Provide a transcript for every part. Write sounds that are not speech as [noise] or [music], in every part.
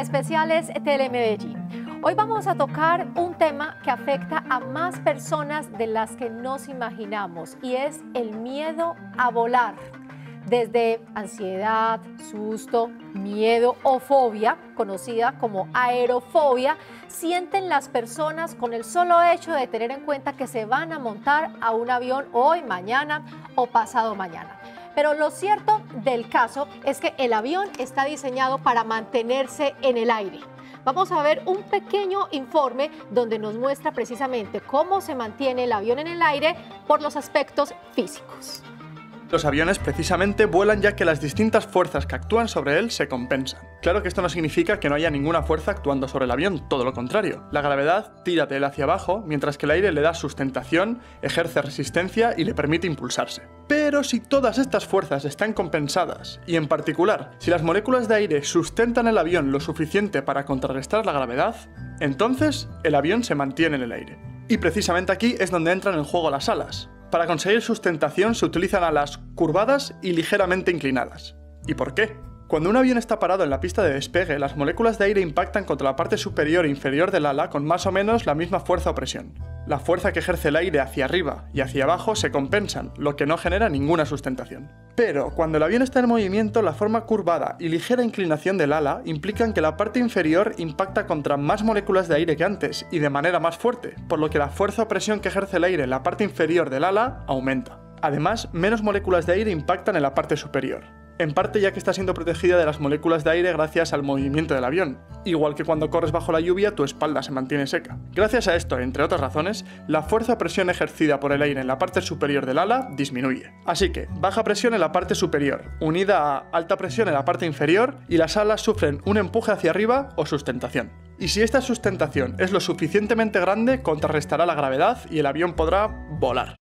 especiales Especiales Telemedellín. Hoy vamos a tocar un tema que afecta a más personas de las que nos imaginamos y es el miedo a volar. Desde ansiedad, susto, miedo o fobia, conocida como aerofobia, sienten las personas con el solo hecho de tener en cuenta que se van a montar a un avión hoy, mañana o pasado mañana. Pero lo cierto del caso es que el avión está diseñado para mantenerse en el aire. Vamos a ver un pequeño informe donde nos muestra precisamente cómo se mantiene el avión en el aire por los aspectos físicos. Los aviones precisamente vuelan ya que las distintas fuerzas que actúan sobre él se compensan. Claro que esto no significa que no haya ninguna fuerza actuando sobre el avión, todo lo contrario. La gravedad tira de él hacia abajo, mientras que el aire le da sustentación, ejerce resistencia y le permite impulsarse. Pero si todas estas fuerzas están compensadas, y en particular, si las moléculas de aire sustentan el avión lo suficiente para contrarrestar la gravedad, entonces el avión se mantiene en el aire. Y precisamente aquí es donde entran en juego las alas. Para conseguir sustentación se utilizan alas curvadas y ligeramente inclinadas. ¿Y por qué? Cuando un avión está parado en la pista de despegue, las moléculas de aire impactan contra la parte superior e inferior del ala con más o menos la misma fuerza o presión. La fuerza que ejerce el aire hacia arriba y hacia abajo se compensan, lo que no genera ninguna sustentación. Pero cuando el avión está en movimiento, la forma curvada y ligera inclinación del ala implican que la parte inferior impacta contra más moléculas de aire que antes y de manera más fuerte, por lo que la fuerza o presión que ejerce el aire en la parte inferior del ala aumenta. Además, menos moléculas de aire impactan en la parte superior en parte ya que está siendo protegida de las moléculas de aire gracias al movimiento del avión, igual que cuando corres bajo la lluvia tu espalda se mantiene seca. Gracias a esto, entre otras razones, la fuerza-presión ejercida por el aire en la parte superior del ala disminuye. Así que, baja presión en la parte superior, unida a alta presión en la parte inferior, y las alas sufren un empuje hacia arriba o sustentación. Y si esta sustentación es lo suficientemente grande, contrarrestará la gravedad y el avión podrá volar.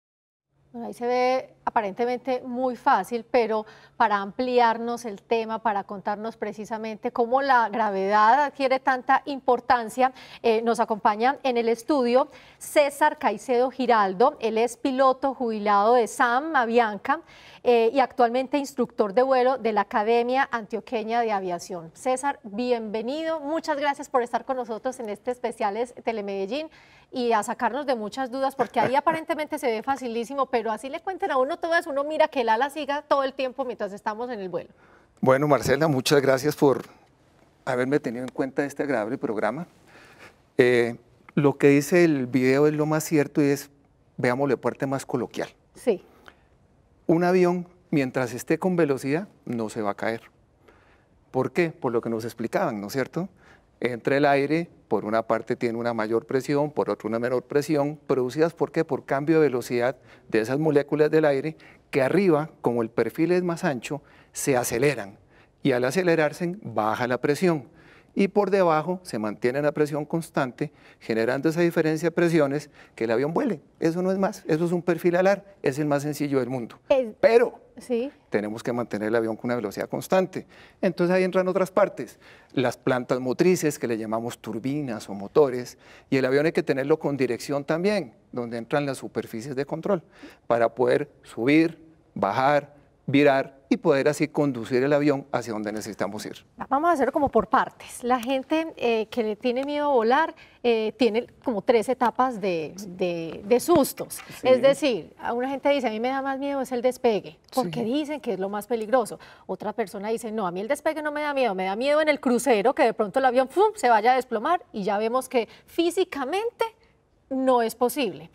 Bueno, ahí se ve aparentemente muy fácil, pero para ampliarnos el tema, para contarnos precisamente cómo la gravedad adquiere tanta importancia, eh, nos acompaña en el estudio César Caicedo Giraldo. Él es piloto jubilado de SAM Avianca eh, y actualmente instructor de vuelo de la Academia Antioqueña de Aviación. César, bienvenido. Muchas gracias por estar con nosotros en este especial Telemedellín y a sacarnos de muchas dudas, porque ahí [laughs] aparentemente se ve facilísimo, pero así le cuenten a uno todo eso, uno mira que el ala siga todo el tiempo mientras estamos en el vuelo. Bueno, Marcela, muchas gracias por haberme tenido en cuenta este agradable programa. Eh, lo que dice el video es lo más cierto y es, veámosle, parte más coloquial. Sí. Un avión, mientras esté con velocidad, no se va a caer. ¿Por qué? Por lo que nos explicaban, ¿no es cierto? Entre el aire, por una parte tiene una mayor presión, por otra una menor presión, producidas por qué? Por cambio de velocidad de esas moléculas del aire que arriba, como el perfil es más ancho, se aceleran y al acelerarse baja la presión y por debajo se mantiene la presión constante, generando esa diferencia de presiones que el avión vuele. Eso no es más, eso es un perfil alar, es el más sencillo del mundo. Pero tenemos que mantener el avión con una velocidad constante. Entonces ahí entran otras partes, las plantas motrices que le llamamos turbinas o motores, y el avión hay que tenerlo con dirección también, donde entran las superficies de control, para poder subir, bajar, virar y poder así conducir el avión hacia donde necesitamos ir. Vamos a hacerlo como por partes. La gente eh, que le tiene miedo a volar eh, tiene como tres etapas de, sustos. Es decir, una gente dice, a mí me da más miedo es el despegue, porque dicen que es lo más peligroso. Otra persona dice, no, a mí el despegue no me da miedo, me da miedo en el crucero, que de pronto el avión se vaya a desplomar y ya vemos que físicamente no es posible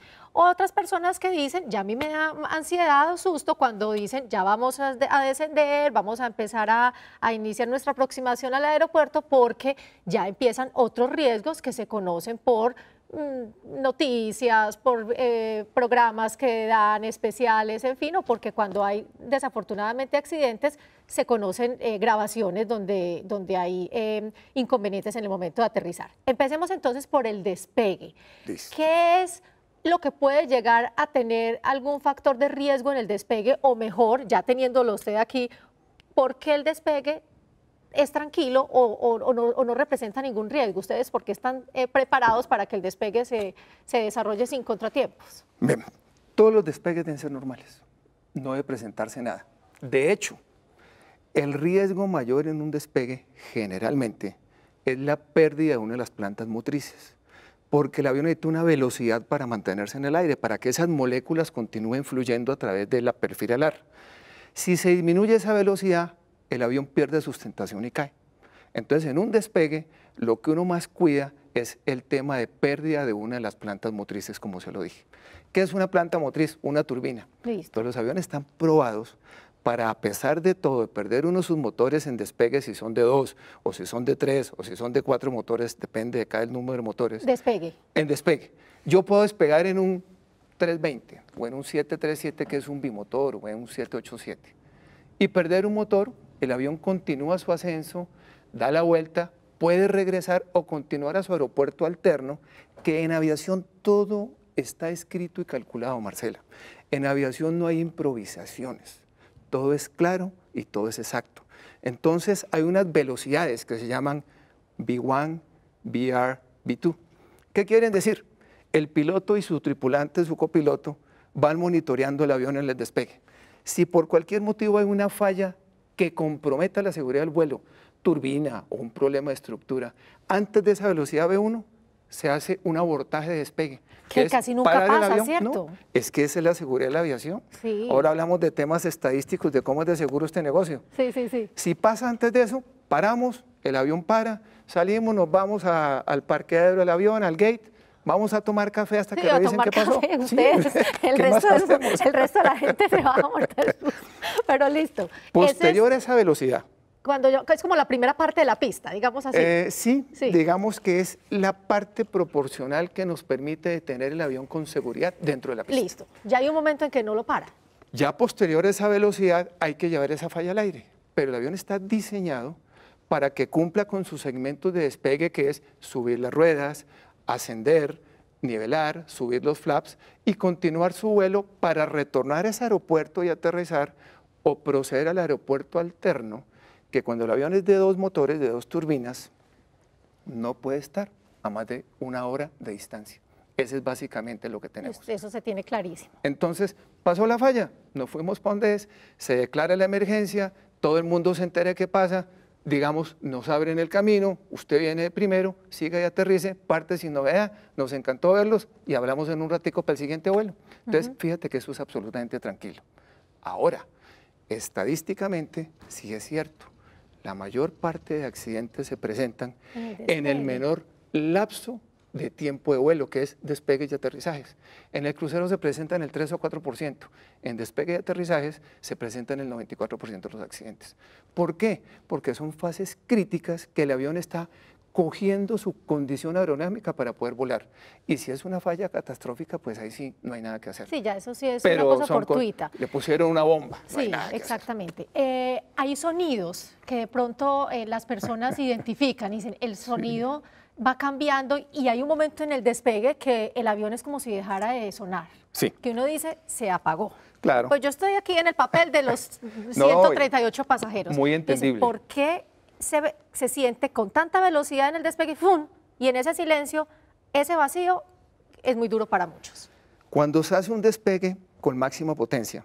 otras personas que dicen, ya a mí me da ansiedad o susto cuando dicen, ya vamos a, descender, vamos a empezar a, iniciar nuestra aproximación al aeropuerto porque ya empiezan otros riesgos que se conocen por mm, noticias, por eh, programas que dan especiales, en fin, o porque cuando hay desafortunadamente accidentes se conocen eh, grabaciones donde, donde hay em, inconvenientes en el momento de aterrizar. Empecemos entonces por el despegue. ¿Qué es? lo que puede llegar a tener algún factor de riesgo en el despegue o mejor, ya teniéndolo usted aquí, ¿por qué el despegue es tranquilo o, no, representa ningún riesgo? ¿Ustedes por qué están eh, preparados para que el despegue se, desarrolle sin contratiempos? Bien, todos los despegues deben ser normales, no debe presentarse nada. De hecho, el riesgo mayor en un despegue generalmente es la pérdida de una de las plantas motrices porque el avión necesita una velocidad para mantenerse en el aire, para que esas moléculas continúen fluyendo a través de la perfil alar. Si se disminuye esa velocidad, el avión pierde sustentación y cae. Entonces, en un despegue, lo que uno más cuida es el tema de pérdida de una de las plantas motrices, como se lo dije. ¿Qué es una planta motriz? Una turbina. Todos los aviones están probados para, a pesar de todo, perder uno de sus motores en despegue, si son de dos, o si son de tres, o si son de cuatro motores, depende de cada el número de motores. Despegue. En despegue. Yo puedo despegar en un 320, o en un 737, que es un bimotor, o en un 787. Y perder un motor, el avión continúa su ascenso, da la vuelta, puede regresar o continuar a su aeropuerto alterno, que en aviación todo está escrito y calculado, Marcela. En aviación no hay improvisaciones todo es claro y todo es exacto. Entonces hay unas velocidades que se llaman V1, VR, V2. ¿Qué quieren decir? El piloto y su tripulante, su copiloto, van monitoreando el avión en el despegue. Si por cualquier motivo hay una falla que comprometa la seguridad del vuelo, turbina o un problema de estructura, antes de esa velocidad V1, se hace un abortaje de despegue. Que, casi nunca pasa, ¿cierto? es que esa es la seguridad de la aviación. Ahora hablamos de temas estadísticos, de cómo es de seguro este negocio. Si pasa antes de eso, paramos, el avión para, salimos, nos vamos al parqueadero del avión, al gate, vamos a tomar café hasta que revisen qué pasó. [laughs] el, resto el, resto de la gente se va a abortar. [laughs] Pero listo. Posterior a esa velocidad, es como la primera parte de la pista, digamos así. Eh, sí, digamos que es la parte proporcional que nos permite detener el avión con seguridad dentro de la pista. Listo, ya hay un momento en que no lo para. Ya posterior a esa velocidad hay que llevar esa falla al aire, pero el avión está diseñado para que cumpla con su segmento de despegue, que es subir las ruedas, ascender, nivelar, subir los flaps y continuar su vuelo para retornar a ese aeropuerto y aterrizar o proceder al aeropuerto alterno que cuando el avión es de dos motores, de dos turbinas, no puede estar a más de una hora de distancia. Ese es básicamente lo que tenemos. Este, eso se tiene clarísimo. Entonces, pasó la falla, nos fuimos para donde es, se declara la emergencia, todo el mundo se entera qué pasa, digamos, nos abren el camino, usted viene primero, sigue y aterrice, parte sin novedad, nos encantó verlos y hablamos en un ratico para el siguiente vuelo. Entonces, fíjate que eso es absolutamente tranquilo. Ahora, estadísticamente, sí es cierto, la mayor parte de accidentes se presentan en el, menor lapso de tiempo de vuelo, que es despegue y aterrizajes. En el crucero se presentan el 3 o 4%, en despegue y aterrizajes se presentan el 94% de los accidentes. ¿Por qué? Porque son fases críticas que el avión está cogiendo su condición aeronámica para poder volar. Y si es una falla catastrófica, pues ahí sí no hay nada que hacer. Sí, ya eso sí es una cosa fortuita. le pusieron una bomba. Sí, exactamente. Eh, hay sonidos que de pronto eh, las personas [laughs] identifican y dicen, el sonido va cambiando y hay un momento en el despegue que el avión es como si dejara de sonar. Sí. Que uno dice, se apagó. Claro. Pues yo estoy aquí en el papel de los 138 [laughs] pasajeros. Muy entendible. ¿Por qué se, siente con tanta velocidad en el despegue, ¡fum! y en ese silencio, ese vacío es muy duro para muchos. Cuando se hace un despegue con máxima potencia,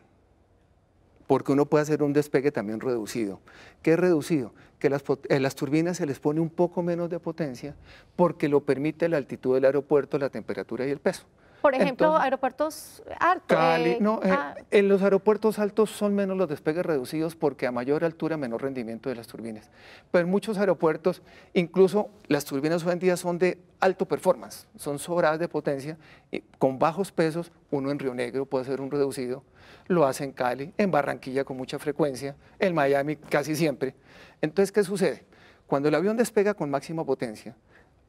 porque uno puede hacer un despegue también reducido. ¿Qué es reducido? Que las, eh, las turbinas se les pone un poco menos de potencia porque lo permite la altitud del aeropuerto, la temperatura y el peso. Por ejemplo, aeropuertos altos. Eh, no, eh, ah. en los aeropuertos altos son menos los despegues reducidos porque a mayor altura menor rendimiento de las turbinas. Pero en muchos aeropuertos, incluso las turbinas hoy en día son de alto performance, son sobradas de potencia, y con bajos pesos, uno en Río Negro puede hacer un reducido, lo hace en Cali, en Barranquilla con mucha frecuencia, en Miami casi siempre. Entonces, ¿qué sucede? Cuando el avión despega con máxima potencia,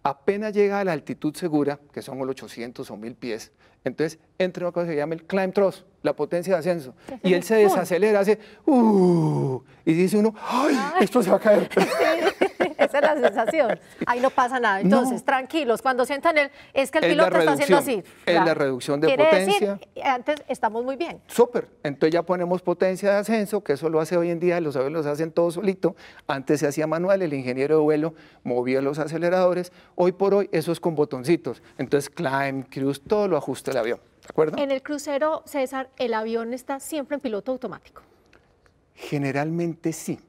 apenas llega a la altitud segura, que son los 800 o 1000 pies, entonces entra una cosa que se llama el climb thrust, la potencia de ascenso. Y él se desacelera, hace, uh, y dice uno, ¡ay, esto se va a caer! [laughs] [laughs] Esa es la sensación. Ahí no pasa nada. Entonces, tranquilos, cuando sientan el, es que el piloto está haciendo así. En la reducción de potencia. antes estamos muy bien. Súper. Entonces ya ponemos potencia de ascenso, que eso lo hace hoy en día, los aviones lo hacen todo solito. Antes se hacía manual, el ingeniero de vuelo movía los aceleradores. Hoy por hoy eso es con botoncitos. Entonces, climb, cruise, todo lo ajusta el avión. ¿De acuerdo? En el crucero, César, el avión está siempre en piloto automático. Generalmente sí.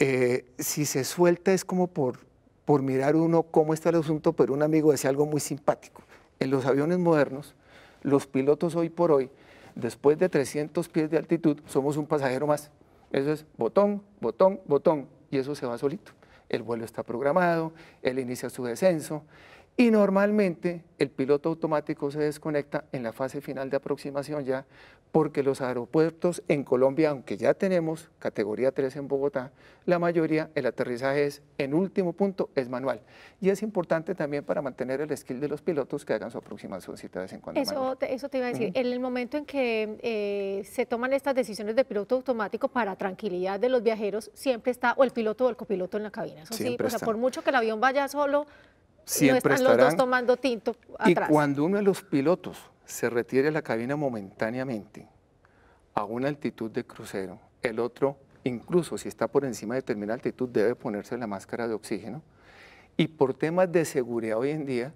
Eh, si se suelta es como por, por mirar uno cómo está el asunto, pero un amigo decía algo muy simpático. En los aviones modernos, los pilotos hoy por hoy, después de 300 pies de altitud, somos un pasajero más. Eso es botón, botón, botón, y eso se va solito. El vuelo está programado, él inicia su descenso, y normalmente el piloto automático se desconecta en la fase final de aproximación ya porque los aeropuertos en Colombia, aunque ya tenemos categoría 3 en Bogotá, la mayoría el aterrizaje es, en último punto, es manual. Y es importante también para mantener el skill de los pilotos que hagan su aproximación si de vez en cuando. Eso te, iba a decir, en el momento en que eh, se toman estas decisiones de piloto automático para tranquilidad de los viajeros, siempre está o el piloto o el copiloto en la cabina. o sea, por mucho que el avión vaya solo, siempre no están los dos tomando tinto atrás. Y cuando uno de los pilotos se retire la cabina momentáneamente a una altitud de crucero. El otro, incluso si está por encima de determinada altitud, debe ponerse la máscara de oxígeno. Y por temas de seguridad hoy en día,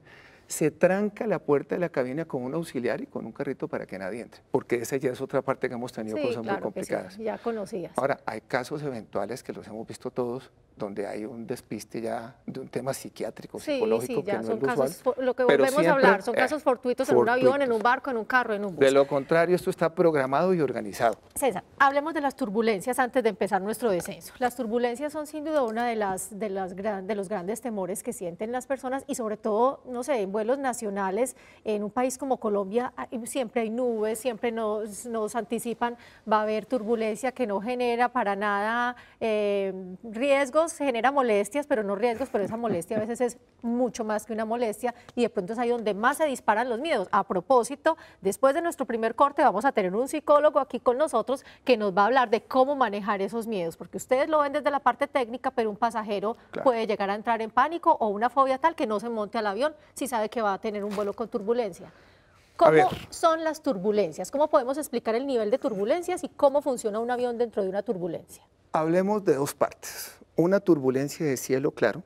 se tranca la puerta de la cabina con un auxiliar y con un carrito para que nadie entre, porque esa ya es otra parte que hemos tenido cosas muy complicadas. Sí, ya conocías. Ahora, hay casos eventuales que los hemos visto todos, donde hay un despiste ya de un tema psiquiátrico, sí, psicológico, sí, son lo casos, Lo que volvemos a hablar, son eh, casos fortuitos, en un avión, en un barco, en un carro, en un bus. De lo contrario, esto está programado y organizado. César, hablemos de las turbulencias antes de empezar nuestro descenso. Las turbulencias son sin duda una de las, de las gran, de los grandes temores que sienten las personas y sobre todo, no sé, en vuelos nacionales en un país como Colombia ah, siempre hay nubes, siempre nos, anticipan, va a haber turbulencia que no genera para nada eh, riesgos, genera molestias, pero no riesgos, pero esa molestia a veces es mucho más que una molestia y de pronto es ahí donde más se disparan los miedos. A propósito, después de nuestro primer corte vamos a tener un psicólogo aquí con nosotros que nos va a hablar de cómo manejar esos miedos, porque ustedes lo ven desde la parte técnica, pero un pasajero puede llegar a entrar en pánico o una fobia tal que no se monte al avión si sabe que va a tener un vuelo con turbulencia. ¿Cómo son las turbulencias? ¿Cómo podemos explicar el nivel de turbulencias y cómo funciona un avión dentro de una turbulencia? Hablemos de dos partes. Una turbulencia de cielo claro,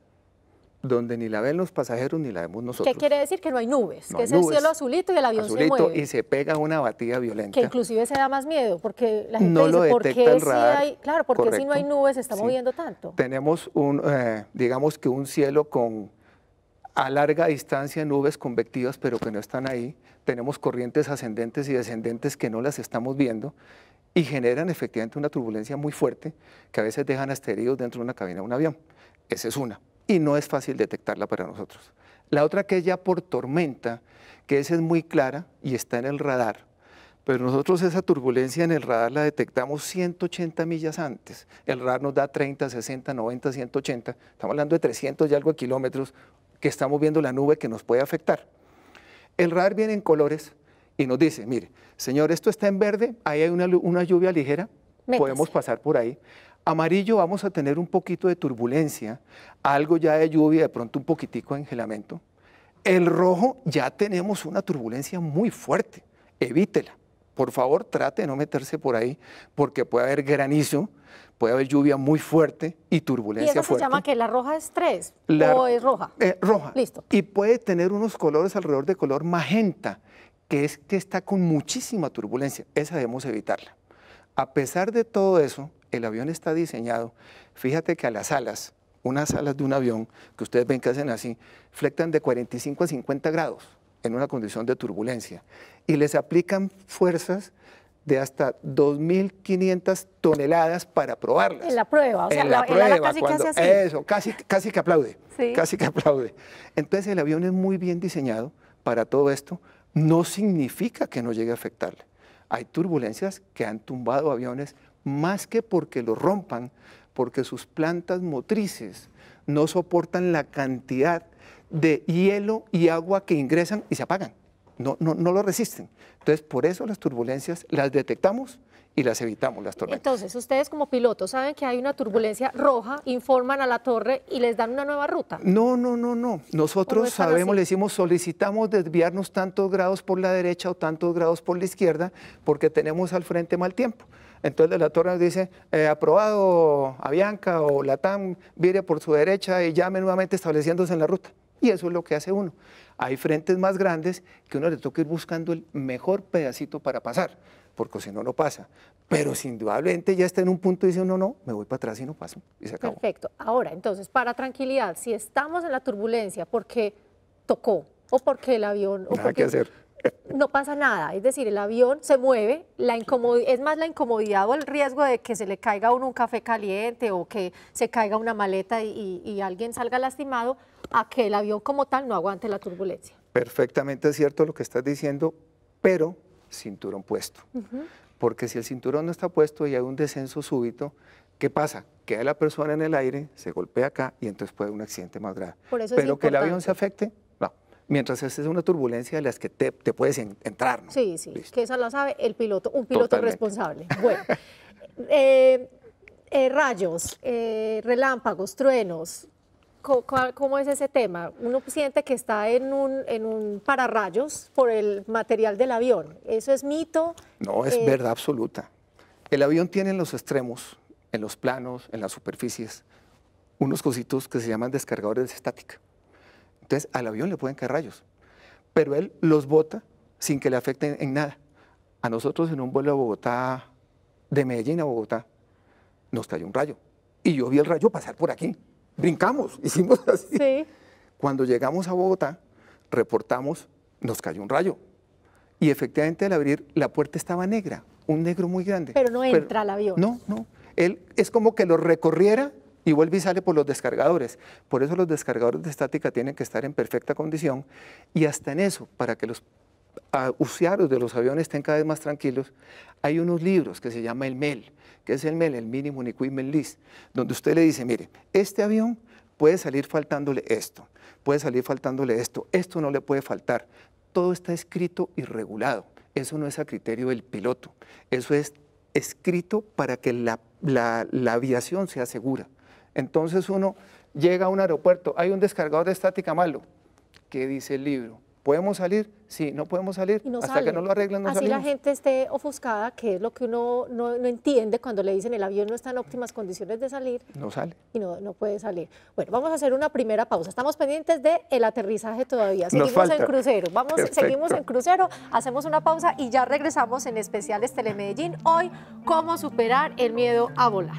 donde ni la ven los pasajeros ni la vemos nosotros. ¿Qué quiere decir? Que no hay nubes, que es el cielo azulito y el avión azulito se mueve. y se pega una batida violenta. Que inclusive se da más miedo, porque la gente no dice, ¿por Claro, porque si no hay nubes se está moviendo tanto. Tenemos un, eh, digamos que un cielo con a larga distancia nubes convectivas, pero que no están ahí. Tenemos corrientes ascendentes y descendentes que no las estamos viendo y generan efectivamente una turbulencia muy fuerte que a veces dejan asteridos dentro de una cabina de un avión. Esa es una. Y no es fácil detectarla para nosotros. La otra que es ya por tormenta, que esa es muy clara y está en el radar. Pero nosotros esa turbulencia en el radar la detectamos 180 millas antes. El radar nos da 30, 60, 90, 180. Estamos hablando de 300 y algo de kilómetros que estamos viendo la nube que nos puede afectar. El radar viene en colores y nos dice, mire, señor, esto está en verde, ahí hay una, lluvia ligera, podemos pasar por ahí. Amarillo vamos a tener un poquito de turbulencia, algo ya de lluvia, de pronto un poquitico de engelamento. El rojo ya tenemos una turbulencia muy fuerte, evítela por favor trate de no meterse por ahí porque puede haber granizo, puede haber lluvia muy fuerte y turbulencia fuerte. ¿Y eso se llama que la roja es tres o es roja? Eh, roja. Listo. Y puede tener unos colores alrededor de color magenta, que es que está con muchísima turbulencia. Esa debemos evitarla. A pesar de todo eso, el avión está diseñado. Fíjate que a las alas, unas alas de un avión, que ustedes ven que hacen así, flectan de 45 a 50 grados en una condición de turbulencia y les aplican fuerzas de hasta 2.500 toneladas para probarlas. En la prueba, o sea, en la, prueba, casi que hace Eso, casi, casi que aplaude, casi que aplaude. Entonces el avión es muy bien diseñado para todo esto, no significa que no llegue a afectarle. Hay turbulencias que han tumbado aviones más que porque lo rompan, porque sus plantas motrices no soportan la cantidad de hielo y agua que ingresan y se apagan. No, no, no lo resisten. Entonces, por eso las turbulencias las detectamos y las evitamos, las tormentas. Entonces, ustedes como pilotos saben que hay una turbulencia roja, informan a la torre y les dan una nueva ruta. No, no, no, no. Nosotros sabemos, le decimos, solicitamos desviarnos tantos grados por la derecha o tantos grados por la izquierda porque tenemos al frente mal tiempo. Entonces la torre nos dice, eh, aprobado Avianca o Latam, vire por su derecha y llame nuevamente estableciéndose en la ruta. Y eso es lo que hace uno. Hay frentes más grandes que uno le toca ir buscando el mejor pedacito para pasar, porque si no, no pasa. Pero si indudablemente ya está en un punto y dice, no, no, me voy para atrás y no paso. Y se acabó. Perfecto. Ahora, entonces, para tranquilidad, si estamos en la turbulencia porque tocó o porque el avión... O hacer no pasa nada, es decir, el avión se mueve, la es más la incomodidad o el riesgo de que se le caiga uno un café caliente o que se caiga una maleta y alguien salga lastimado a que el avión como tal no aguante la turbulencia. Perfectamente cierto lo que estás diciendo, pero cinturón puesto. Porque si el cinturón no está puesto y hay un descenso súbito, ¿qué pasa? Queda la persona en el aire, se golpea acá y entonces puede haber un accidente más grave. pero que el avión se afecte, no. Mientras es una turbulencia de las que te, puedes entrar, ¿no? Sí, sí, que esa la sabe el piloto, un piloto responsable. [laughs] Bueno, eh, eh, rayos, eh, relámpagos, truenos, ¿Cómo es ese tema? Uno siente que está en un, en un pararrayos por el material del avión. ¿Eso es mito? No, es eh, verdad absoluta. El avión tiene en los extremos, en los planos, en las superficies, unos cositos que se llaman descargadores estáticos. estática. Entonces, al avión le pueden caer rayos, pero él los bota sin que le afecten en nada. A nosotros en un vuelo a Bogotá, de Medellín a Bogotá, nos cayó un rayo. Y yo vi el rayo pasar por aquí brincamos, [laughs] hicimos así. Sí. Cuando llegamos a Bogotá, reportamos, nos cayó un rayo. Y efectivamente al abrir, la puerta estaba negra, un negro muy grande. Pero no entra Pero, al avión. No, no. Él es como que lo recorriera y vuelve y sale por los descargadores. Por eso los descargadores de estática tienen que estar en perfecta condición y hasta en eso, para que los ah, usuarios de los aviones estén cada vez más tranquilos, hay unos libros que se llama el MEL, que es el MEL, el Minimum Equipment List, donde usted le dice, mire, este avión puede salir faltándole esto, puede salir faltándole esto, esto no le puede faltar. Todo está escrito y regulado. Eso no es a criterio del piloto, eso es escrito para que la, la aviación sea segura. Entonces uno llega a un aeropuerto, hay un descargador de estática malo. ¿Qué dice el libro? ¿Podemos salir? Sí, no podemos salir. Hasta que no lo arreglen, no Así la gente esté ofuscada, que es lo que uno no, entiende cuando le dicen el avión no está en óptimas condiciones de salir. No sale. Y no, puede salir. Bueno, vamos a hacer una primera pausa. Estamos pendientes del el aterrizaje todavía. Seguimos en crucero. Vamos, seguimos en crucero, hacemos una pausa y ya regresamos en especiales Telemedellín. Hoy, cómo superar el miedo a volar.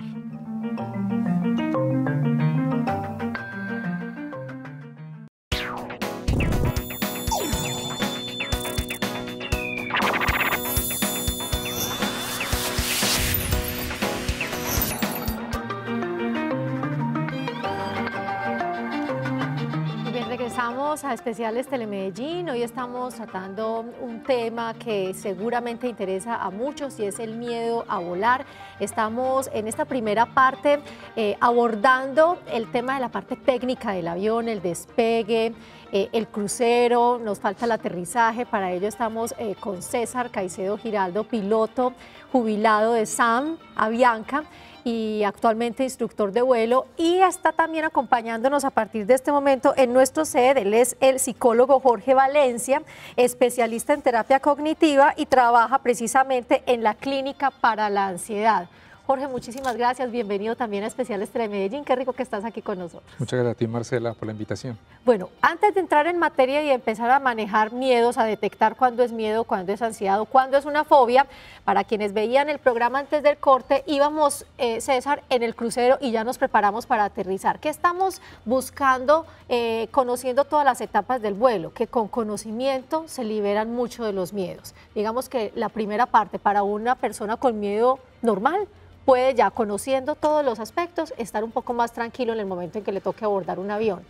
regresamos a Especiales Telemedellín. Hoy estamos tratando un tema que seguramente interesa a muchos y es el miedo a volar. Estamos en esta primera parte eh, abordando el tema de la parte técnica del avión, el despegue, eh, el crucero, nos falta el aterrizaje. Para ello estamos eh, con César Caicedo Giraldo, piloto jubilado de SAM, Avianca y actualmente instructor de vuelo y está también acompañándonos a partir de este momento en nuestro sede. Él es el psicólogo Jorge Valencia, especialista en terapia cognitiva y trabaja precisamente en la clínica para la ansiedad. Jorge, muchísimas gracias. Bienvenido también a Especiales Medellín. Qué rico que estás aquí con nosotros. Muchas gracias a ti, Marcela, por la invitación. Bueno, antes de entrar en materia y empezar a manejar miedos, a detectar cuándo es miedo, cuándo es ansiedad o cuándo es una fobia, para quienes veían el programa antes del corte, íbamos, eh, César, en el crucero y ya nos preparamos para aterrizar. ¿Qué estamos buscando, eh, conociendo todas las etapas del vuelo? Que con conocimiento se liberan mucho de los miedos. Digamos que la primera parte para una persona con miedo normal puede ya conociendo todos los aspectos estar un poco más tranquilo en el momento en que le toque abordar un avión.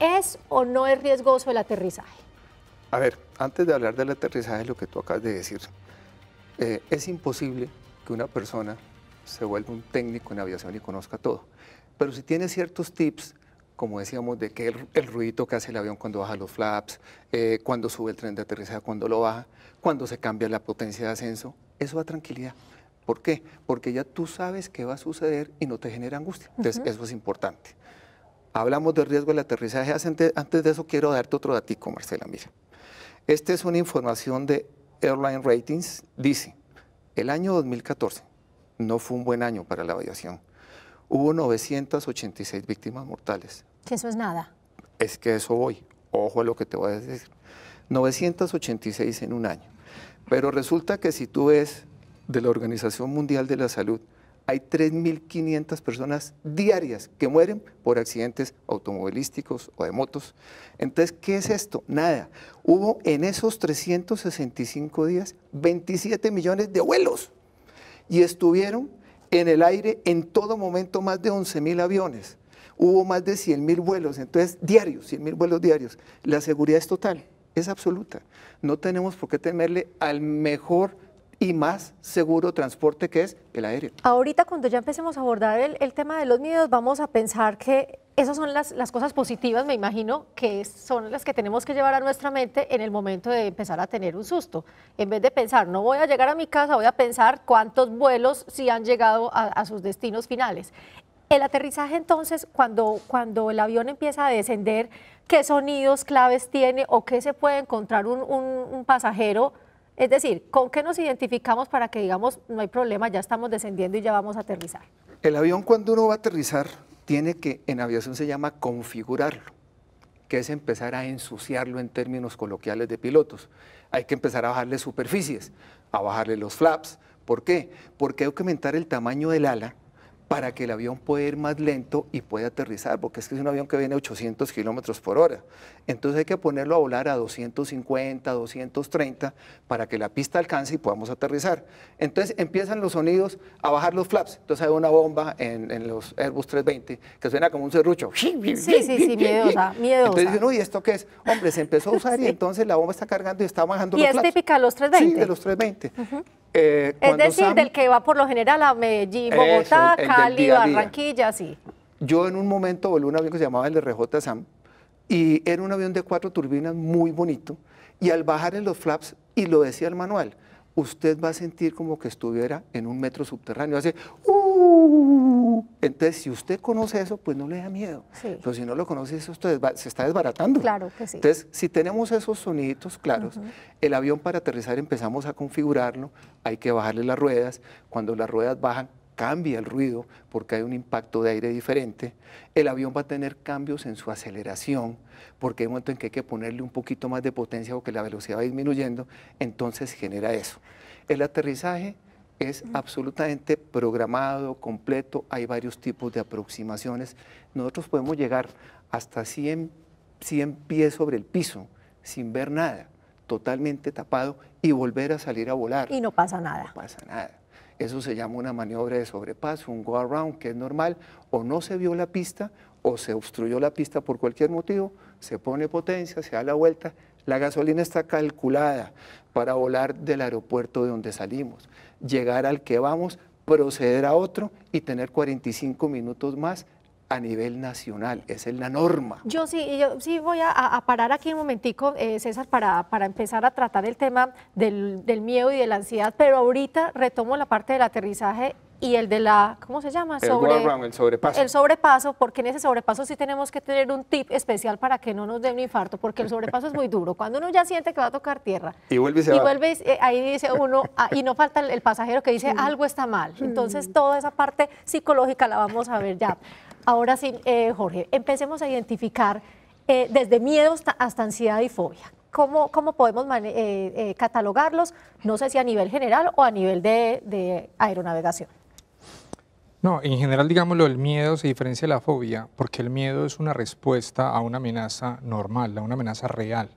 ¿Es o no es riesgoso el aterrizaje? A ver, antes de hablar del aterrizaje, lo que tú acabas de decir, eh, es imposible que una persona se vuelva un técnico en aviación y conozca todo. Pero si tiene ciertos tips, como decíamos, de que el, ruido que hace el avión cuando baja los flaps, eh, cuando sube el tren de aterrizaje, cuando lo baja, cuando se cambia la potencia de ascenso, eso da tranquilidad. ¿Por qué? Porque ya tú sabes qué va a suceder y no te genera angustia. Entonces, eso es importante. Hablamos de riesgo del aterrizaje. Antes de eso, quiero darte otro datico, Marcela. Mira, esta es una información de Airline Ratings. Dice, el año 2014 no fue un buen año para la aviación. Hubo 986 víctimas mortales. Que eso es nada. Es que eso voy. Ojo a lo que te voy a decir. 986 en un año. Pero resulta que si tú ves de la Organización Mundial de la Salud, hay 3.500 personas diarias que mueren por accidentes automovilísticos o de motos. Entonces, ¿qué es esto? Nada. Hubo en esos 365 días 27 millones de vuelos y estuvieron en el aire en todo momento más de 11.000 aviones. Hubo más de 100.000 vuelos, entonces diarios, 100.000 vuelos diarios. La seguridad es total, es absoluta. No tenemos por qué temerle al mejor y más seguro transporte que es el aéreo. Ahorita cuando ya empecemos a abordar el, tema de los miedos, vamos a pensar que esas son las, las, cosas positivas, me imagino, que son las que tenemos que llevar a nuestra mente en el momento de empezar a tener un susto. En vez de pensar, no voy a llegar a mi casa, voy a pensar cuántos vuelos sí han llegado a, sus destinos finales. El aterrizaje entonces, cuando, cuando el avión empieza a descender, ¿qué sonidos claves tiene o qué se puede encontrar un, un, un pasajero? Es decir, ¿con qué nos identificamos para que digamos, no hay problema, ya estamos descendiendo y ya vamos a aterrizar? El avión cuando uno va a aterrizar tiene que, en aviación se llama configurarlo, que es empezar a ensuciarlo en términos coloquiales de pilotos. Hay que empezar a bajarle superficies, a bajarle los flaps. ¿Por qué? Porque hay que aumentar el tamaño del ala para que el avión pueda ir más lento y pueda aterrizar, porque es que es un avión que viene a 800 kilómetros por hora. Entonces hay que ponerlo a volar a 250, 230 para que la pista alcance y podamos aterrizar. Entonces empiezan los sonidos a bajar los flaps. Entonces hay una bomba en, los Airbus 320 que suena como un serrucho. Sí, sí, sí, miedosa, miedosa. Entonces dicen, uy, ¿esto qué es? Hombre, se empezó a [laughs] usar y entonces la bomba está cargando y está bajando los flaps. Y es típica de los 320. Sí, de los 320. Eh, es decir, del que va por lo general a Medellín, Bogotá, Cali, Barranquilla, sí. Yo en un momento volé un avión que se llamaba el RJ Sam y era un avión de cuatro turbinas muy bonito y al bajar en los flaps, y lo decía el manual, usted va a sentir como que estuviera en un metro subterráneo. Hace, uh". entonces, si usted conoce eso, pues no le da miedo. Pero si no lo conoce, eso usted se está desbaratando. Claro que sí. Entonces, si tenemos esos soniditos claros, el avión para aterrizar empezamos a configurarlo, hay que bajarle las ruedas. Cuando las ruedas bajan, cambia el ruido porque hay un impacto de aire diferente. El avión va a tener cambios en su aceleración porque hay un momento en que hay que ponerle un poquito más de potencia o que la velocidad va disminuyendo, entonces genera eso. El aterrizaje es absolutamente programado, completo, hay varios tipos de aproximaciones. Nosotros podemos llegar hasta 100, 100 pies sobre el piso sin ver nada, totalmente tapado y volver a salir a volar. Y no pasa nada. No pasa nada. Eso se llama una maniobra de sobrepaso, un go-around, que es normal. O no se vio la pista, o se obstruyó la pista por cualquier motivo, se pone potencia, se da la vuelta. La gasolina está calculada para volar del aeropuerto de donde salimos, llegar al que vamos, proceder a otro y tener 45 minutos más a nivel nacional, esa es la norma. Yo sí, yo sí voy a, parar aquí un momentico, eh, César, para, para, empezar a tratar el tema del, miedo y de la ansiedad, pero ahorita retomo la parte del aterrizaje y el de la, ¿cómo se llama? El, Sobre, el sobrepaso. El sobrepaso, porque en ese sobrepaso sí tenemos que tener un tip especial para que no nos dé un infarto, porque el sobrepaso es muy duro. Cuando uno ya siente que va a tocar tierra y vuelve, y se y vuelve ahí dice uno, ah, y no falta el pasajero que dice algo está mal. Entonces toda esa parte psicológica la vamos a ver ya. Ahora sí, eh, Jorge, empecemos a identificar eh, desde miedo hasta ansiedad y fobia. ¿Cómo, cómo podemos eh, catalogarlos? No sé si a nivel general o a nivel de, aeronavegación. No, en general, digámoslo, el miedo se diferencia de la fobia porque el miedo es una respuesta a una amenaza normal, a una amenaza real.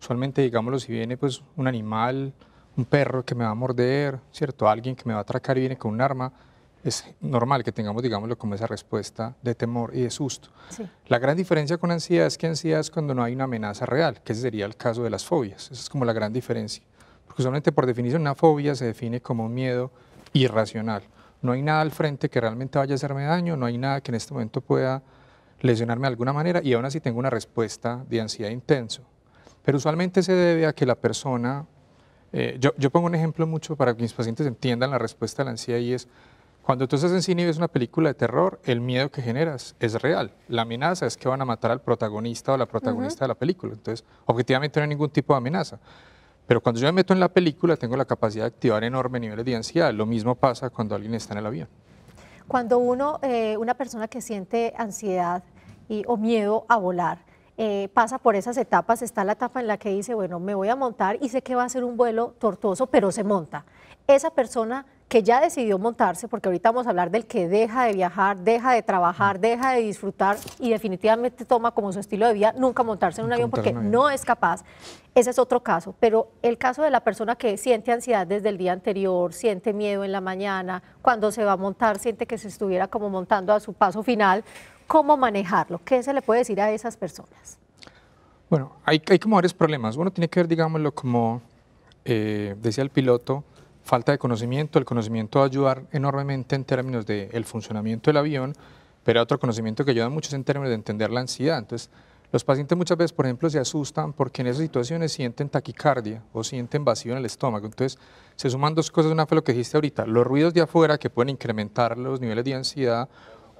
Usualmente, digámoslo, si viene pues un animal, un perro que me va a morder, ¿cierto? Alguien que me va a atracar y viene con un arma, es normal que tengamos, digámoslo, como esa respuesta de temor y de susto. La gran diferencia con ansiedad es que ansiedad es cuando no hay una amenaza real, que ese sería el caso de las fobias. Esa es como la gran diferencia. Porque usualmente por definición una fobia se define como un miedo irracional. No hay nada al frente que realmente vaya a hacerme daño, no hay nada que en este momento pueda lesionarme de alguna manera y aún así tengo una respuesta de ansiedad intenso. Pero usualmente se debe a que la persona... Eh, yo, yo pongo un ejemplo mucho para que mis pacientes entiendan la respuesta a la ansiedad y es cuando tú estás en cine y ves una película de terror, el miedo que generas es real. La amenaza es que van a matar al protagonista o la protagonista de la película. Entonces, objetivamente no hay ningún tipo de amenaza. Pero cuando yo me meto en la película, tengo la capacidad de activar enormes niveles de ansiedad. Lo mismo pasa cuando alguien está en el avión. Cuando uno, eh, una persona que siente ansiedad y, o miedo a volar, eh, pasa por esas etapas, está la etapa en la que dice, bueno, me voy a montar y sé que va a ser un vuelo tortuoso, pero se monta esa persona que ya decidió montarse, porque ahorita vamos a hablar del que deja de viajar, deja de trabajar, deja de disfrutar y definitivamente toma como su estilo de vida nunca montarse en un avión porque no es capaz. Ese es otro caso, pero el caso de la persona que siente ansiedad desde el día anterior, siente miedo en la mañana, cuando se va a montar, siente que se estuviera como montando a su paso final, ¿cómo manejarlo? ¿Qué se le puede decir a esas personas? Bueno, hay, como varios problemas. Uno tiene que ver, digámoslo, como eh, decía el piloto, falta de conocimiento, el conocimiento va a ayudar enormemente en términos del funcionamiento del avión, pero hay otro conocimiento que ayuda mucho en términos de entender la ansiedad. Entonces, los pacientes muchas veces, por ejemplo, se asustan porque en esas situaciones sienten taquicardia o sienten vacío en el estómago. Entonces, se suman dos cosas. Una fue lo que dijiste ahorita, los ruidos de afuera que pueden incrementar los niveles de ansiedad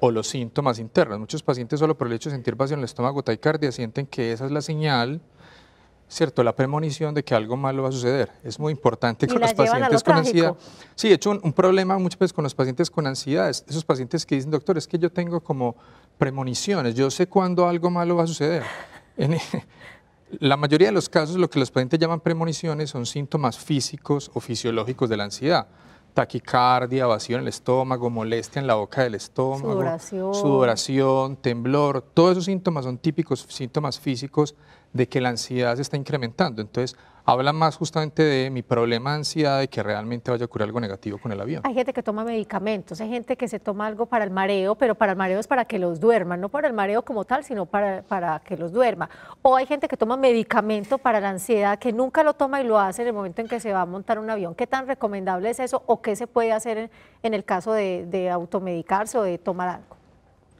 o los síntomas internos. Muchos pacientes solo por el hecho de sentir vacío en el estómago, o taquicardia, sienten que esa es la señal ¿cierto? La premonición de que algo malo va a suceder. Es muy importante con los pacientes con ansiedad. Sí, de hecho, un, problema muchas veces con los pacientes con ansiedad esos pacientes que dicen, doctor, es que yo tengo como premoniciones, yo sé cuándo algo malo va a suceder. [laughs] En, e, la mayoría de los casos, lo que los pacientes llaman premoniciones son síntomas físicos o fisiológicos de la ansiedad. Taquicardia, vacío en el estómago, molestia en la boca del estómago, sudoración, sudoración temblor. Todos esos síntomas son típicos síntomas físicos de que la ansiedad se está incrementando. Entonces, habla más justamente de mi problema de ansiedad, de que realmente vaya a ocurrir algo negativo con el avión. Hay gente que toma medicamentos, hay gente que se toma algo para el mareo, pero para el mareo es para que los duerma, no para el mareo como tal, sino para, para que los duerma. O hay gente que toma medicamento para la ansiedad, que nunca lo toma y lo hace en el momento en que se va a montar un avión. ¿Qué tan recomendable es eso o qué se puede hacer en, el caso de automedicarse o de tomar algo?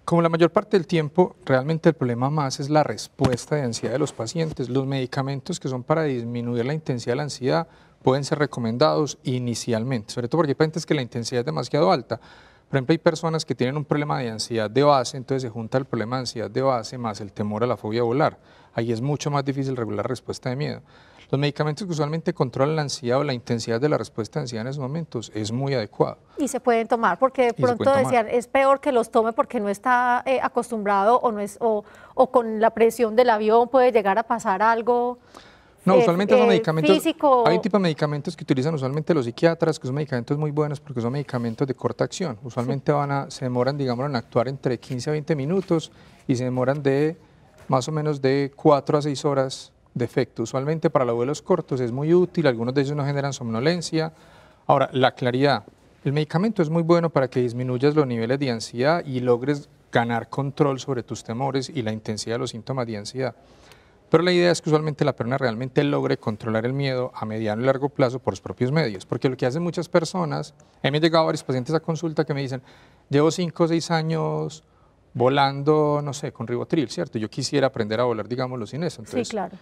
Como la mayor parte del tiempo, realmente el problema más es la respuesta de ansiedad de los pacientes. Los medicamentos que son para disminuir la intensidad de la ansiedad pueden ser recomendados inicialmente, sobre todo porque hay pacientes que la intensidad es demasiado alta. Por ejemplo, hay personas que tienen un problema de ansiedad de base, entonces se junta el problema de ansiedad de base más el temor a la fobia volar. Ahí es mucho más difícil regular respuesta de miedo. Los medicamentos que usualmente controlan la ansiedad o la intensidad de la respuesta de ansiedad en esos momentos es muy adecuado. Y se pueden tomar, porque de pronto decían, es peor que los tome porque no está eh, acostumbrado o, no es, o, con la presión del avión puede llegar a pasar algo. No, usualmente son eh, medicamentos. hay Hay tipo de medicamentos que utilizan usualmente los psiquiatras, que son medicamentos muy buenos porque son medicamentos de corta acción. Usualmente van a, se demoran, digamos, en actuar entre 15 a 20 minutos y se demoran de más o menos de 4 a 6 horas defecto. Usualmente para los vuelos cortos es muy útil, algunos de ellos no generan somnolencia. Ahora, la claridad. El medicamento es muy bueno para que disminuyas los niveles de ansiedad y logres ganar control sobre tus temores y la intensidad de los síntomas de ansiedad. Pero la idea es que usualmente la persona realmente logre controlar el miedo a mediano y largo plazo por sus propios medios. Porque lo que hacen muchas personas, a me han llegado varios pacientes a consulta que me dicen, llevo 5 o 6 años volando, no sé, con ribotril, ¿cierto? Yo quisiera aprender a volar, digámoslo, sin eso. sí, claro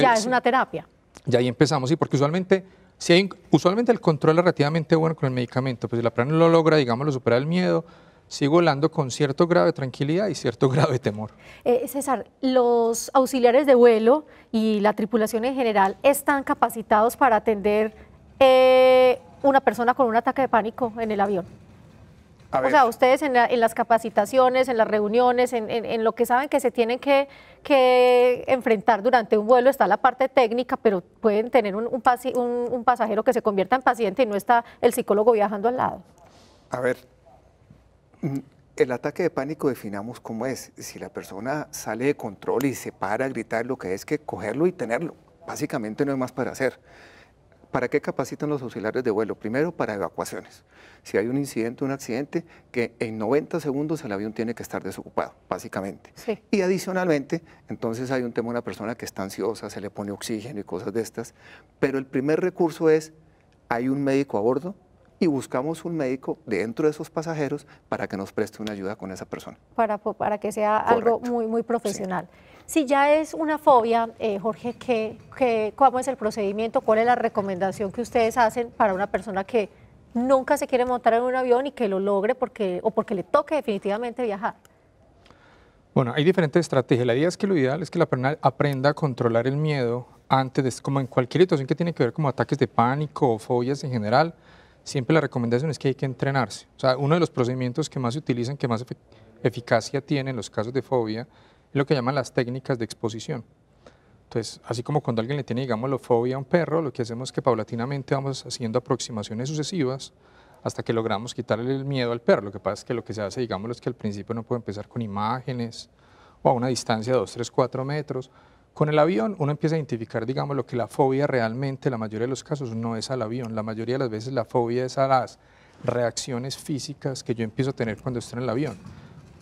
ya es una terapia. Ya ahí empezamos, sí, porque usualmente, si hay, usualmente el control es relativamente bueno con el medicamento, pues si la persona lo logra, digamos, lo supera el miedo, sigue volando con cierto grado de tranquilidad y cierto [laughs] grado de temor. Eh, César, ¿los auxiliares de vuelo y la tripulación en general están capacitados para atender eh, una persona con un ataque de pánico en el avión? o sea, ustedes en, las capacitaciones, en las reuniones, en, lo que saben que se tienen que, enfrentar durante un vuelo está la parte técnica, pero pueden tener un, un pasajero que se convierta en paciente y no está el psicólogo viajando al lado. A ver, mm, el ataque de pánico definamos cómo es. Si la persona sale de control y se para a gritar, lo que es que cogerlo y tenerlo. Básicamente no hay más para hacer. ¿Para qué capacitan los auxiliares de vuelo? Primero, para evacuaciones. Si hay un incidente, un accidente, que en 90 segundos el avión tiene que estar desocupado, básicamente. Y adicionalmente, entonces hay un tema de una persona que está ansiosa, se le pone oxígeno y cosas de estas. Pero el primer recurso es, hay un médico a bordo, y buscamos un médico dentro de esos pasajeros para que nos preste una ayuda con esa persona. Para, para que sea algo muy, muy profesional. Si ya es una fobia, eh, Jorge, ¿qué, cómo es el procedimiento? ¿Cuál es la recomendación que ustedes hacen para una persona que nunca se quiere montar en un avión y que lo logre porque, o porque le toque definitivamente viajar? Bueno, hay diferentes estrategias. La idea es que lo ideal es que la persona aprenda a controlar el miedo antes, de, como en cualquier situación que tiene que ver como ataques de pánico o fobias en general, siempre la recomendación es que hay que entrenarse. O sea, uno de los procedimientos que más se utilizan, que más eficacia tiene en los casos de fobia, lo que llaman las técnicas de exposición. Entonces, así como cuando alguien le tiene, digamos, la fobia a un perro, lo que hacemos es que paulatinamente vamos haciendo aproximaciones sucesivas hasta que logramos quitarle el miedo al perro. Lo que pasa es que lo que se hace, digamos, es que al principio no puede empezar con imágenes o a una distancia de 2, 3, 4 metros. Con el avión uno empieza a identificar, digamos, lo que la fobia realmente, la mayoría de los casos, no es al avión. La mayoría de las veces la fobia es a las reacciones físicas que yo empiezo a tener cuando estoy en el avión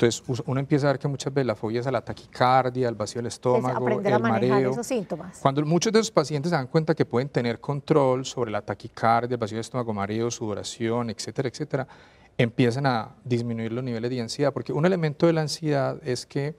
entonces uno empieza a ver que muchas veces la fobia es a la taquicardia, al vacío del estómago, es aprender a manejar esos síntomas. Cuando muchos de esos pacientes se dan cuenta que pueden tener control sobre la taquicardia, el vacío del estómago, mareo, sudoración, etcétera, etcétera, empiezan a disminuir los niveles de ansiedad, porque un elemento de la ansiedad es que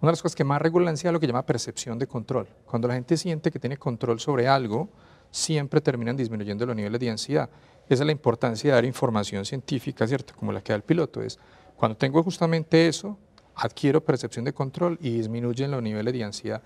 una de las cosas que más regula la ansiedad es lo que llama percepción de control. Cuando la gente siente que tiene control sobre algo, siempre terminan disminuyendo los niveles de ansiedad. Esa es la importancia de dar información científica, ¿cierto? Como la que da el piloto, es cuando tengo justamente eso, adquiero percepción de control y disminuyen los niveles de ansiedad.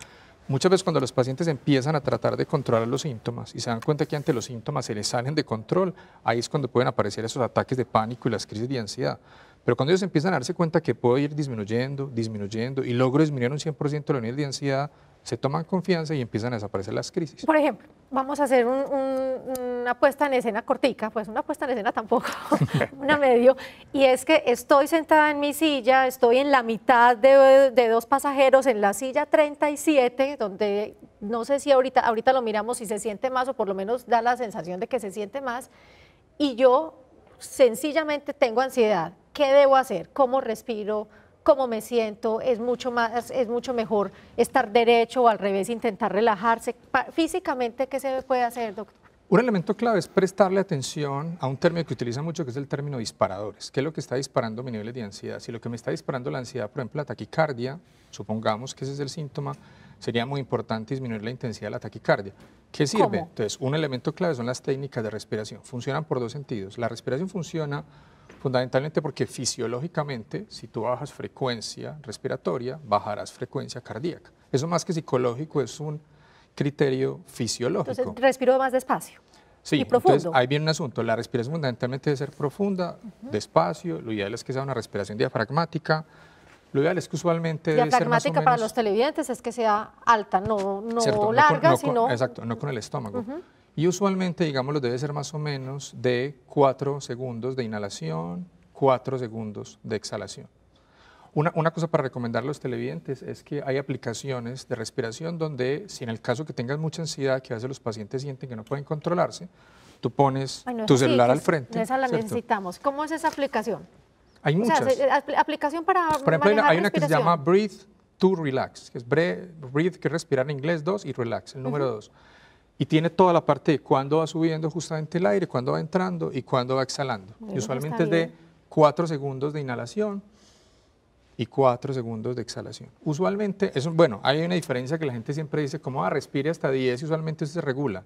Muchas veces cuando los pacientes empiezan a tratar de controlar los síntomas y se dan cuenta que ante los síntomas se les salen de control, ahí es cuando pueden aparecer esos ataques de pánico y las crisis de ansiedad. Pero cuando ellos empiezan a darse cuenta que puedo ir disminuyendo, disminuyendo y logro disminuir un 100% los niveles de ansiedad, se toman confianza y empiezan a desaparecer las crisis. Por ejemplo, vamos a hacer una puesta en escena cortica, pues una puesta en escena tampoco, [laughs] una medio, y es que estoy sentada en mi silla, estoy en la mitad de, dos pasajeros en la silla 37, donde no sé si ahorita, ahorita lo miramos si se siente más o por lo menos da la sensación de que se siente más, y yo sencillamente tengo ansiedad. ¿Qué debo hacer? ¿Cómo respiro? cómo me siento, es mucho, más, es mucho mejor estar derecho o al revés, intentar relajarse. físicamente, ¿qué se puede hacer, doctor? Un elemento clave es prestarle atención a un término que utiliza mucho, que es el término disparadores. ¿Qué es lo que está disparando mi niveles de ansiedad? Si lo que me está disparando la ansiedad, por ejemplo, la taquicardia, supongamos que ese es el síntoma, sería muy importante disminuir la intensidad de la taquicardia. ¿Qué sirve? Entonces, un elemento clave son las técnicas de respiración. Funcionan por dos sentidos. La respiración funciona Fundamentalmente porque fisiológicamente, si tú bajas frecuencia respiratoria, bajarás frecuencia cardíaca. Eso más que psicológico es un criterio fisiológico. Entonces, respiro más despacio. Sí, entonces ahí viene un asunto. La respiración fundamentalmente debe ser profunda, despacio. Lo ideal es que sea una respiración diafragmática. Lo ideal es que usualmente debe ser más para los televidentes es que sea alta, no, no larga, sino... Exacto, no con el estómago. Y usualmente, digámoslo, debe ser más o menos de 4 segundos de inhalación, 4 segundos de exhalación. Una, cosa para recomendar a los televidentes es que hay aplicaciones de respiración donde, si en el caso que tengas mucha ansiedad, que a veces los pacientes sienten que no pueden controlarse, tú pones tu celular al frente. Esa la necesitamos. ¿Cómo es esa aplicación? Hay muchas. O sea, aplicación para Por ejemplo, hay una, que se llama Breathe to Relax, que es breathe, que es respirar en inglés 2 y relax, el número 2 y tiene toda la parte de cuándo va subiendo justamente el aire, cuándo va entrando y cuándo va exhalando. Pues usualmente es de 4 segundos de inhalación y 4 segundos de exhalación. Usualmente, es, bueno, hay una diferencia que la gente siempre dice, como ah, respire hasta 10 y usualmente eso se regula.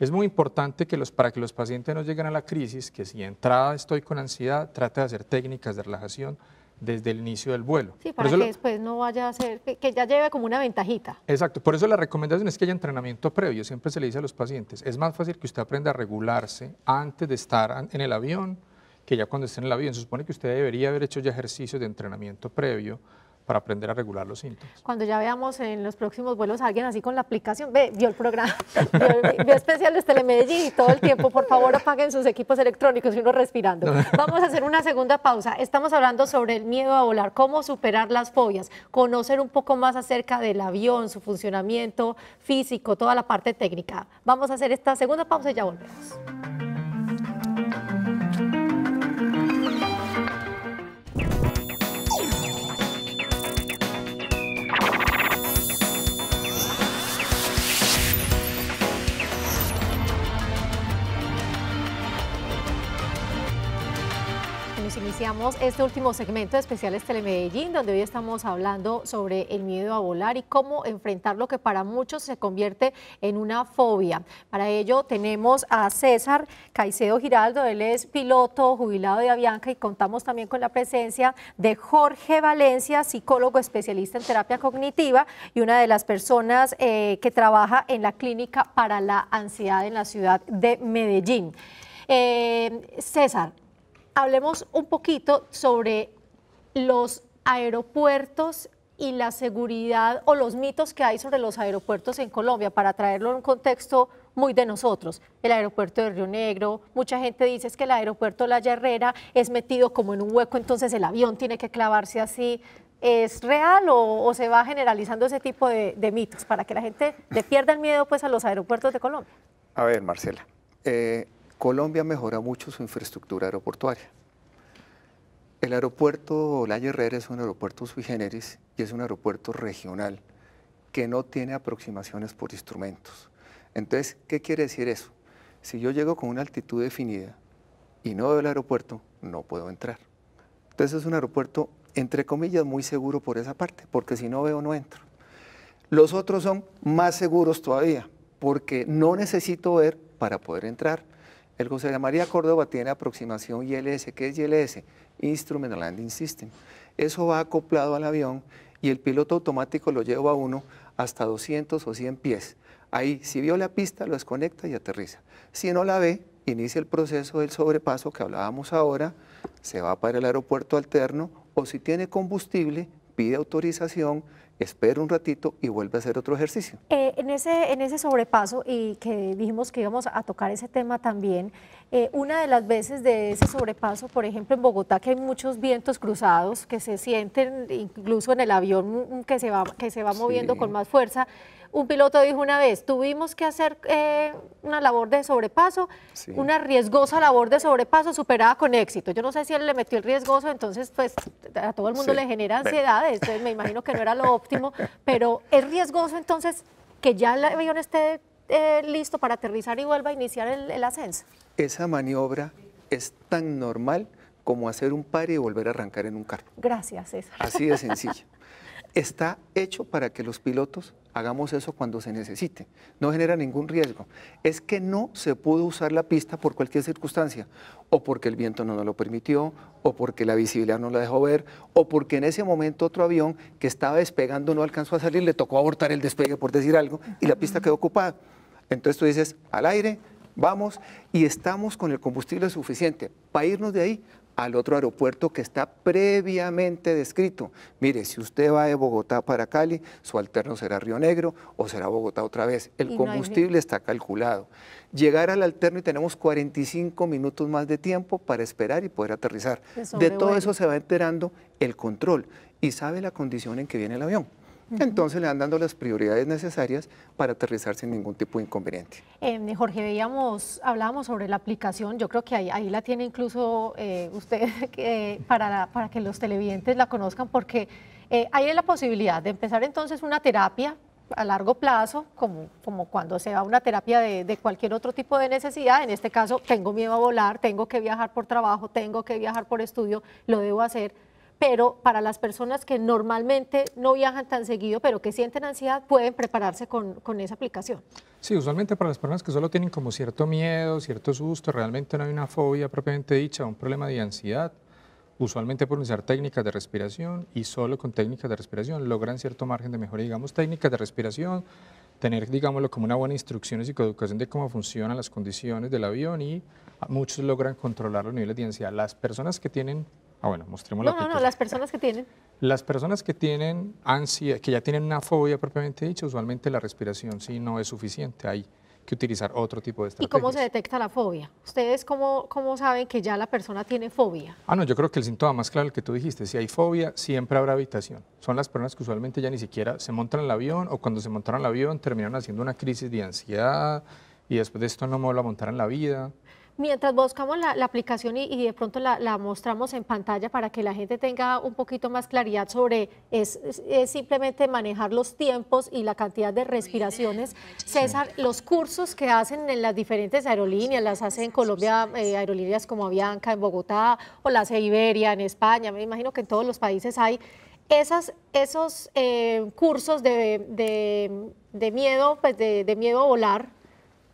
Es muy importante que los, para que los pacientes no lleguen a la crisis, que si entrada estoy con ansiedad, trate de hacer técnicas de relajación desde el inicio del vuelo. Sí, para que después no vaya a ser, que ya lleve como una ventajita. Exacto, por eso la recomendación es que haya entrenamiento previo, siempre se le dice a los pacientes, es más fácil que usted aprenda a regularse antes de estar en el avión, que ya cuando esté en el avión, se supone que usted debería haber hecho ya ejercicios de entrenamiento previo para aprender a regular los síntomas. Cuando ya veamos en los próximos vuelos a alguien así con la aplicación, ve, vio el programa, [laughs] vio, especial especiales Telemedellín y todo el tiempo, por favor apaguen sus equipos electrónicos y uno respirando. [laughs] Vamos a hacer una segunda pausa. Estamos hablando sobre el miedo a volar, cómo superar las fobias, conocer un poco más acerca del avión, su funcionamiento físico, toda la parte técnica. Vamos a hacer esta segunda pausa y ya volvemos. Iniciamos este último segmento de especiales Telemedellín, donde hoy estamos hablando sobre el miedo a volar y cómo enfrentar lo que para muchos se convierte en una fobia. Para ello tenemos a César Caicedo Giraldo, él es piloto jubilado de Avianca y contamos también con la presencia de Jorge Valencia, psicólogo especialista en terapia cognitiva y una de las personas eh, que trabaja en la clínica para la ansiedad en la ciudad de Medellín. Eh, César, hablemos un poquito sobre los aeropuertos y la seguridad o los mitos que hay sobre los aeropuertos en Colombia, para traerlo en un contexto muy de nosotros. El aeropuerto de Río Negro, mucha gente dice que el aeropuerto La Herrera es metido como en un hueco, entonces el avión tiene que clavarse así. ¿Es real o, se va generalizando ese tipo de, mitos para que la gente le pierda el miedo pues, a los aeropuertos de Colombia? A ver, Marcela, eh, Colombia mejora mucho su infraestructura aeroportuaria. El aeropuerto La Herrera es un aeropuerto sui generis y es un aeropuerto regional que no tiene aproximaciones por instrumentos. Entonces, ¿qué quiere decir eso? Si yo llego con una altitud definida y no veo el aeropuerto, no puedo entrar. Entonces es un aeropuerto, entre comillas, muy seguro por esa parte, porque si no veo, no entro. Los otros son más seguros todavía, porque no necesito ver para poder entrar. El José de María Córdoba tiene aproximación ILS. ¿Qué es ILS? Instrument Landing System. Eso va acoplado al avión y el piloto automático lo lleva a uno hasta 200 o 100 pies. Ahí, si vio la pista, lo desconecta y aterriza. Si no la ve, inicia el proceso del sobrepaso que hablábamos ahora, se va para el aeropuerto alterno o si tiene combustible, pide autorización, espera un ratito y vuelve a hacer otro ejercicio. Eh, en, ese, en ese sobrepaso, y que dijimos que íbamos a tocar ese tema también, eh, una de las veces de ese sobrepaso, por ejemplo, en Bogotá, que hay muchos vientos cruzados que se sienten incluso en el avión que se va, que se va moviendo con más fuerza, un piloto dijo una vez, tuvimos que hacer eh, una labor de sobrepaso, una riesgosa labor de sobrepaso superada con éxito. Yo no sé si él le metió el riesgoso, entonces pues a todo el mundo le genera ansiedad, me imagino que no era lo óptimo, [laughs] pero es riesgoso entonces que ya el avión esté eh, listo para aterrizar y vuelva a iniciar el, ascenso. Esa maniobra es tan normal como hacer un par y volver a arrancar en un carro. Gracias, Así de sencillo. [laughs] está hecho para que los pilotos hagamos eso cuando se necesite. No genera ningún riesgo. Es que no se pudo usar la pista por cualquier circunstancia, o porque el viento no nos lo permitió, o porque la visibilidad no la dejó ver, o porque en ese momento otro avión que estaba despegando no alcanzó a salir, le tocó abortar el despegue, por decir algo, y la pista quedó ocupada. Entonces tú dices, al aire, vamos, y estamos con el combustible suficiente para irnos de ahí, al otro aeropuerto que está previamente descrito. Mire, si usted va de Bogotá para Cali, su alterno será Río Negro o será Bogotá otra vez. El combustible está calculado. Llegar al alterno y tenemos 45 minutos más de tiempo para esperar y poder aterrizar. De todo eso se va enterando el control y sabe la condición en que viene el avión. Entonces le van dando las prioridades necesarias para aterrizar sin ningún tipo de inconveniente. Eh, Jorge, veíamos, hablábamos sobre la aplicación, yo creo que ahí, la tiene incluso eh, usted [laughs] para, que los televidentes la conozcan, porque eh, ahí es la posibilidad de empezar entonces una terapia a largo plazo, como, cuando se va a una terapia de, cualquier otro tipo de necesidad, en este caso tengo miedo a volar, tengo que viajar por trabajo, tengo que viajar por estudio, lo debo hacer, pero para las personas que normalmente no viajan tan seguido, pero que sienten ansiedad, pueden prepararse con, con esa aplicación. Sí, usualmente para las personas que solo tienen como cierto miedo, cierto susto, realmente no hay una fobia propiamente dicha, un problema de ansiedad, usualmente por usar técnicas de respiración y solo con técnicas de respiración logran cierto margen de mejora. Digamos, técnicas de respiración, tener, digámoslo, como una buena instrucción y psicoeducación de cómo funcionan las condiciones del avión y muchos logran controlar los niveles de ansiedad. Las personas que tienen Ah, bueno, mostremos no, No, no, pues. no, las personas que tienen. Las personas que tienen ansia, que ya tienen una fobia propiamente dicha, usualmente la respiración sí no es suficiente. Hay que utilizar otro tipo de estrategias. ¿Y cómo se detecta la fobia? ¿Ustedes cómo, cómo saben que ya la persona tiene fobia? Ah, no, yo creo que el síntoma más claro el que tú dijiste, si hay fobia, siempre habrá habitación. Son las personas que usualmente ya ni siquiera se montan en el avión o cuando se montaron en el avión terminaron haciendo una crisis de ansiedad y después de esto no me vuelvo a montar en la vida. Mientras buscamos la, aplicación y, de pronto la, mostramos en pantalla para que la gente tenga un poquito más claridad sobre, es, simplemente manejar los tiempos y la cantidad de respiraciones. César, los cursos que hacen en las diferentes aerolíneas, las hacen en Colombia eh, aerolíneas como Avianca en Bogotá o las de Iberia en España, me imagino que en todos los países hay esas, esos eh, cursos de, miedo, pues de, miedo a volar,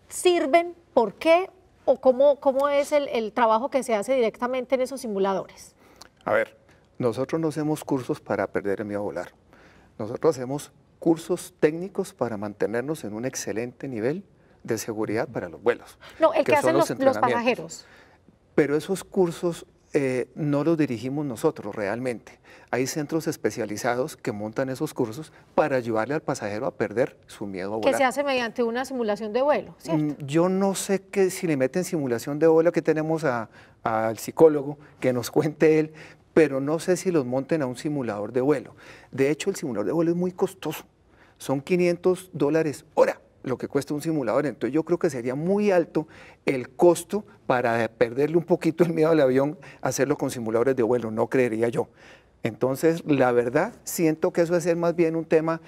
sirven, ¿por qué? o cómo, es el, trabajo que se hace directamente en esos simuladores? A ver, nosotros no hacemos cursos para perder el miedo a volar. Nosotros hacemos cursos técnicos para mantenernos en un excelente nivel de seguridad para los vuelos. No, el que, hacen los pasajeros. Pero esos cursos eh, no los dirigimos nosotros realmente. Hay centros especializados que montan esos cursos para ayudarle al pasajero a perder su miedo a volar. Que se hace mediante una simulación de vuelo, mm, Yo no sé que si le meten simulación de vuelo que tenemos al psicólogo, que nos [laughs] cuente él, pero no sé si los monten a un simulador de vuelo. De hecho, el simulador de vuelo es muy costoso. Son 500 dólares hora lo que cuesta un simulador. Entonces yo creo que sería muy alto el costo para perderle un poquito el miedo al avión, hacerlo con simuladores de vuelo, no creería yo. Entonces, la verdad, siento que eso es más bien un tema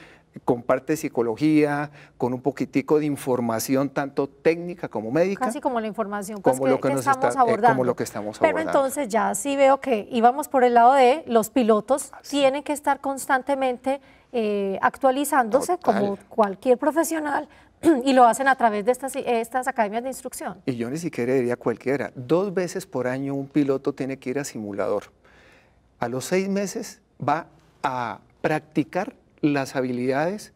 comparte psicología, con un poquitico de información tanto técnica como médica. Casi como la información pues, como lo que, nos estamos eh, abordando. lo que estamos Pero entonces ya sí veo que íbamos por el lado de los pilotos tienen que estar constantemente eh, actualizándose como cualquier profesional [clears throat] y lo hacen a través de estas, estas academias de instrucción. Y yo ni siquiera diría cualquiera. Dos veces por año un piloto tiene que ir a simulador. A los seis meses va a practicar las habilidades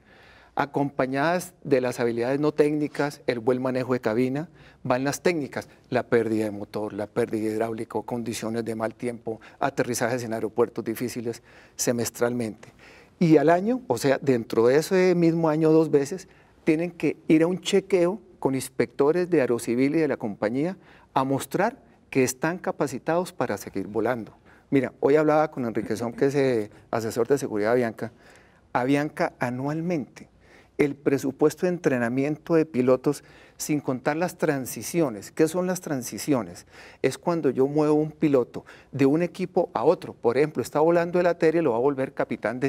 acompañadas de las habilidades no técnicas, el buen manejo de cabina, van las técnicas, la pérdida de motor, la pérdida hidráulica, condiciones de mal tiempo, aterrizajes en aeropuertos difíciles semestralmente. Y al año, o sea, dentro de ese mismo año dos veces, tienen que ir a un chequeo con inspectores de Aerocivil y de la compañía a mostrar que están capacitados para seguir volando. Mira, hoy hablaba con Enriquezón, que es eh, asesor de seguridad Bianca, Avianca anualmente el presupuesto de entrenamiento de pilotos sin contar las transiciones. ¿Qué son las transiciones? Es cuando yo muevo un piloto de un equipo a otro. Por ejemplo, está volando el aterio y lo va a volver capitán de,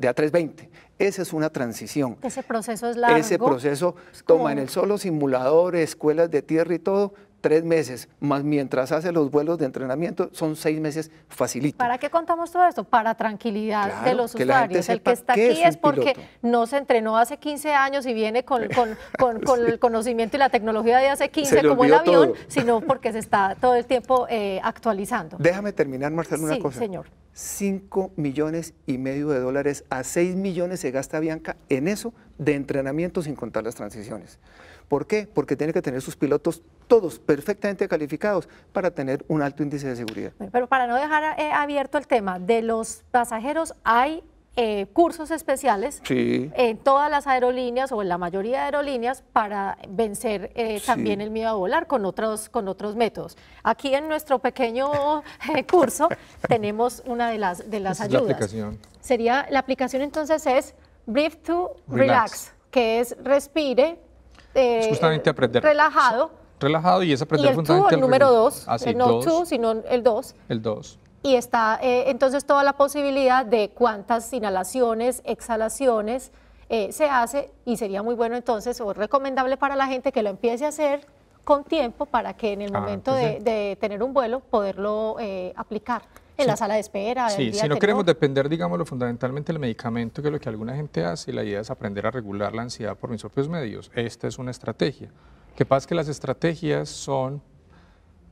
A320. Esa es una transición. Ese proceso es largo. Ese proceso toma en el solo simulador, escuelas de tierra y todo, tres meses, más mientras hace los vuelos de entrenamiento, son seis meses facilita. ¿Para qué contamos todo esto? Para tranquilidad de los usuarios. El que está aquí es, porque no se entrenó hace 15 años y viene con, [laughs] el conocimiento y la tecnología de hace 15 como el avión, sino porque se está todo el tiempo eh, actualizando. Déjame terminar, Marcelo, una cosa. señor. 5 millones y medio de dólares a 6 millones se gasta Bianca en eso de entrenamiento sin contar las transiciones. ¿Por qué? Porque tiene que tener sus pilotos todos perfectamente calificados para tener un alto índice de seguridad. pero para no dejar eh, abierto el tema, de los pasajeros hay eh, cursos especiales en todas las aerolíneas o en la mayoría de aerolíneas para vencer eh, también el miedo a volar con otros, con otros métodos. Aquí en nuestro pequeño curso [laughs] tenemos una de las, de las ayudas. La aplicación. Sería, la aplicación entonces es Breathe to relax, que es respire. Relajado relajado y es aprender fundamentalmente. el número 2, ah, eh, no 2, sino el 2. El 2. Y está eh, entonces toda la posibilidad de cuántas inhalaciones, exhalaciones eh, se hace y sería muy bueno entonces o recomendable para la gente que lo empiece a hacer con tiempo para que en el ah, momento de, tener un vuelo poderlo aplicar en la sala de espera. si no queremos depender, digámoslo, fundamentalmente del medicamento, que es lo que alguna gente hace, y la idea es aprender a regular la ansiedad por mis propios medios. Esta es una estrategia. Que pasa es que las estrategias son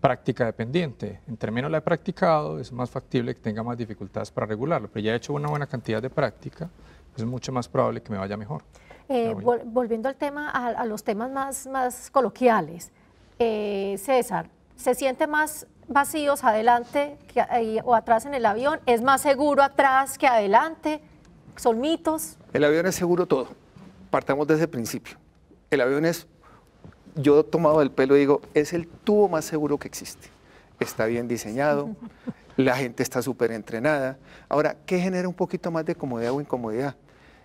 práctica dependiente. Entre menos la he practicado, es más factible que tenga más dificultades para regularlo, pero ya he hecho una buena cantidad de práctica, pues es mucho más probable que me vaya mejor. Eh, volviendo al tema, a, los temas más, coloquiales, eh, César, ¿se siente más vacíos adelante que, eh, o atrás en el avión? ¿Es más seguro atrás que adelante? ¿Son mitos? El avión es seguro todo. Partamos desde el principio. El avión es yo tomado el pelo y digo, es el tubo más seguro que existe. Está bien diseñado, [laughs] la gente está súper entrenada. Ahora, ¿qué genera un poquito más de comodidad o incomodidad?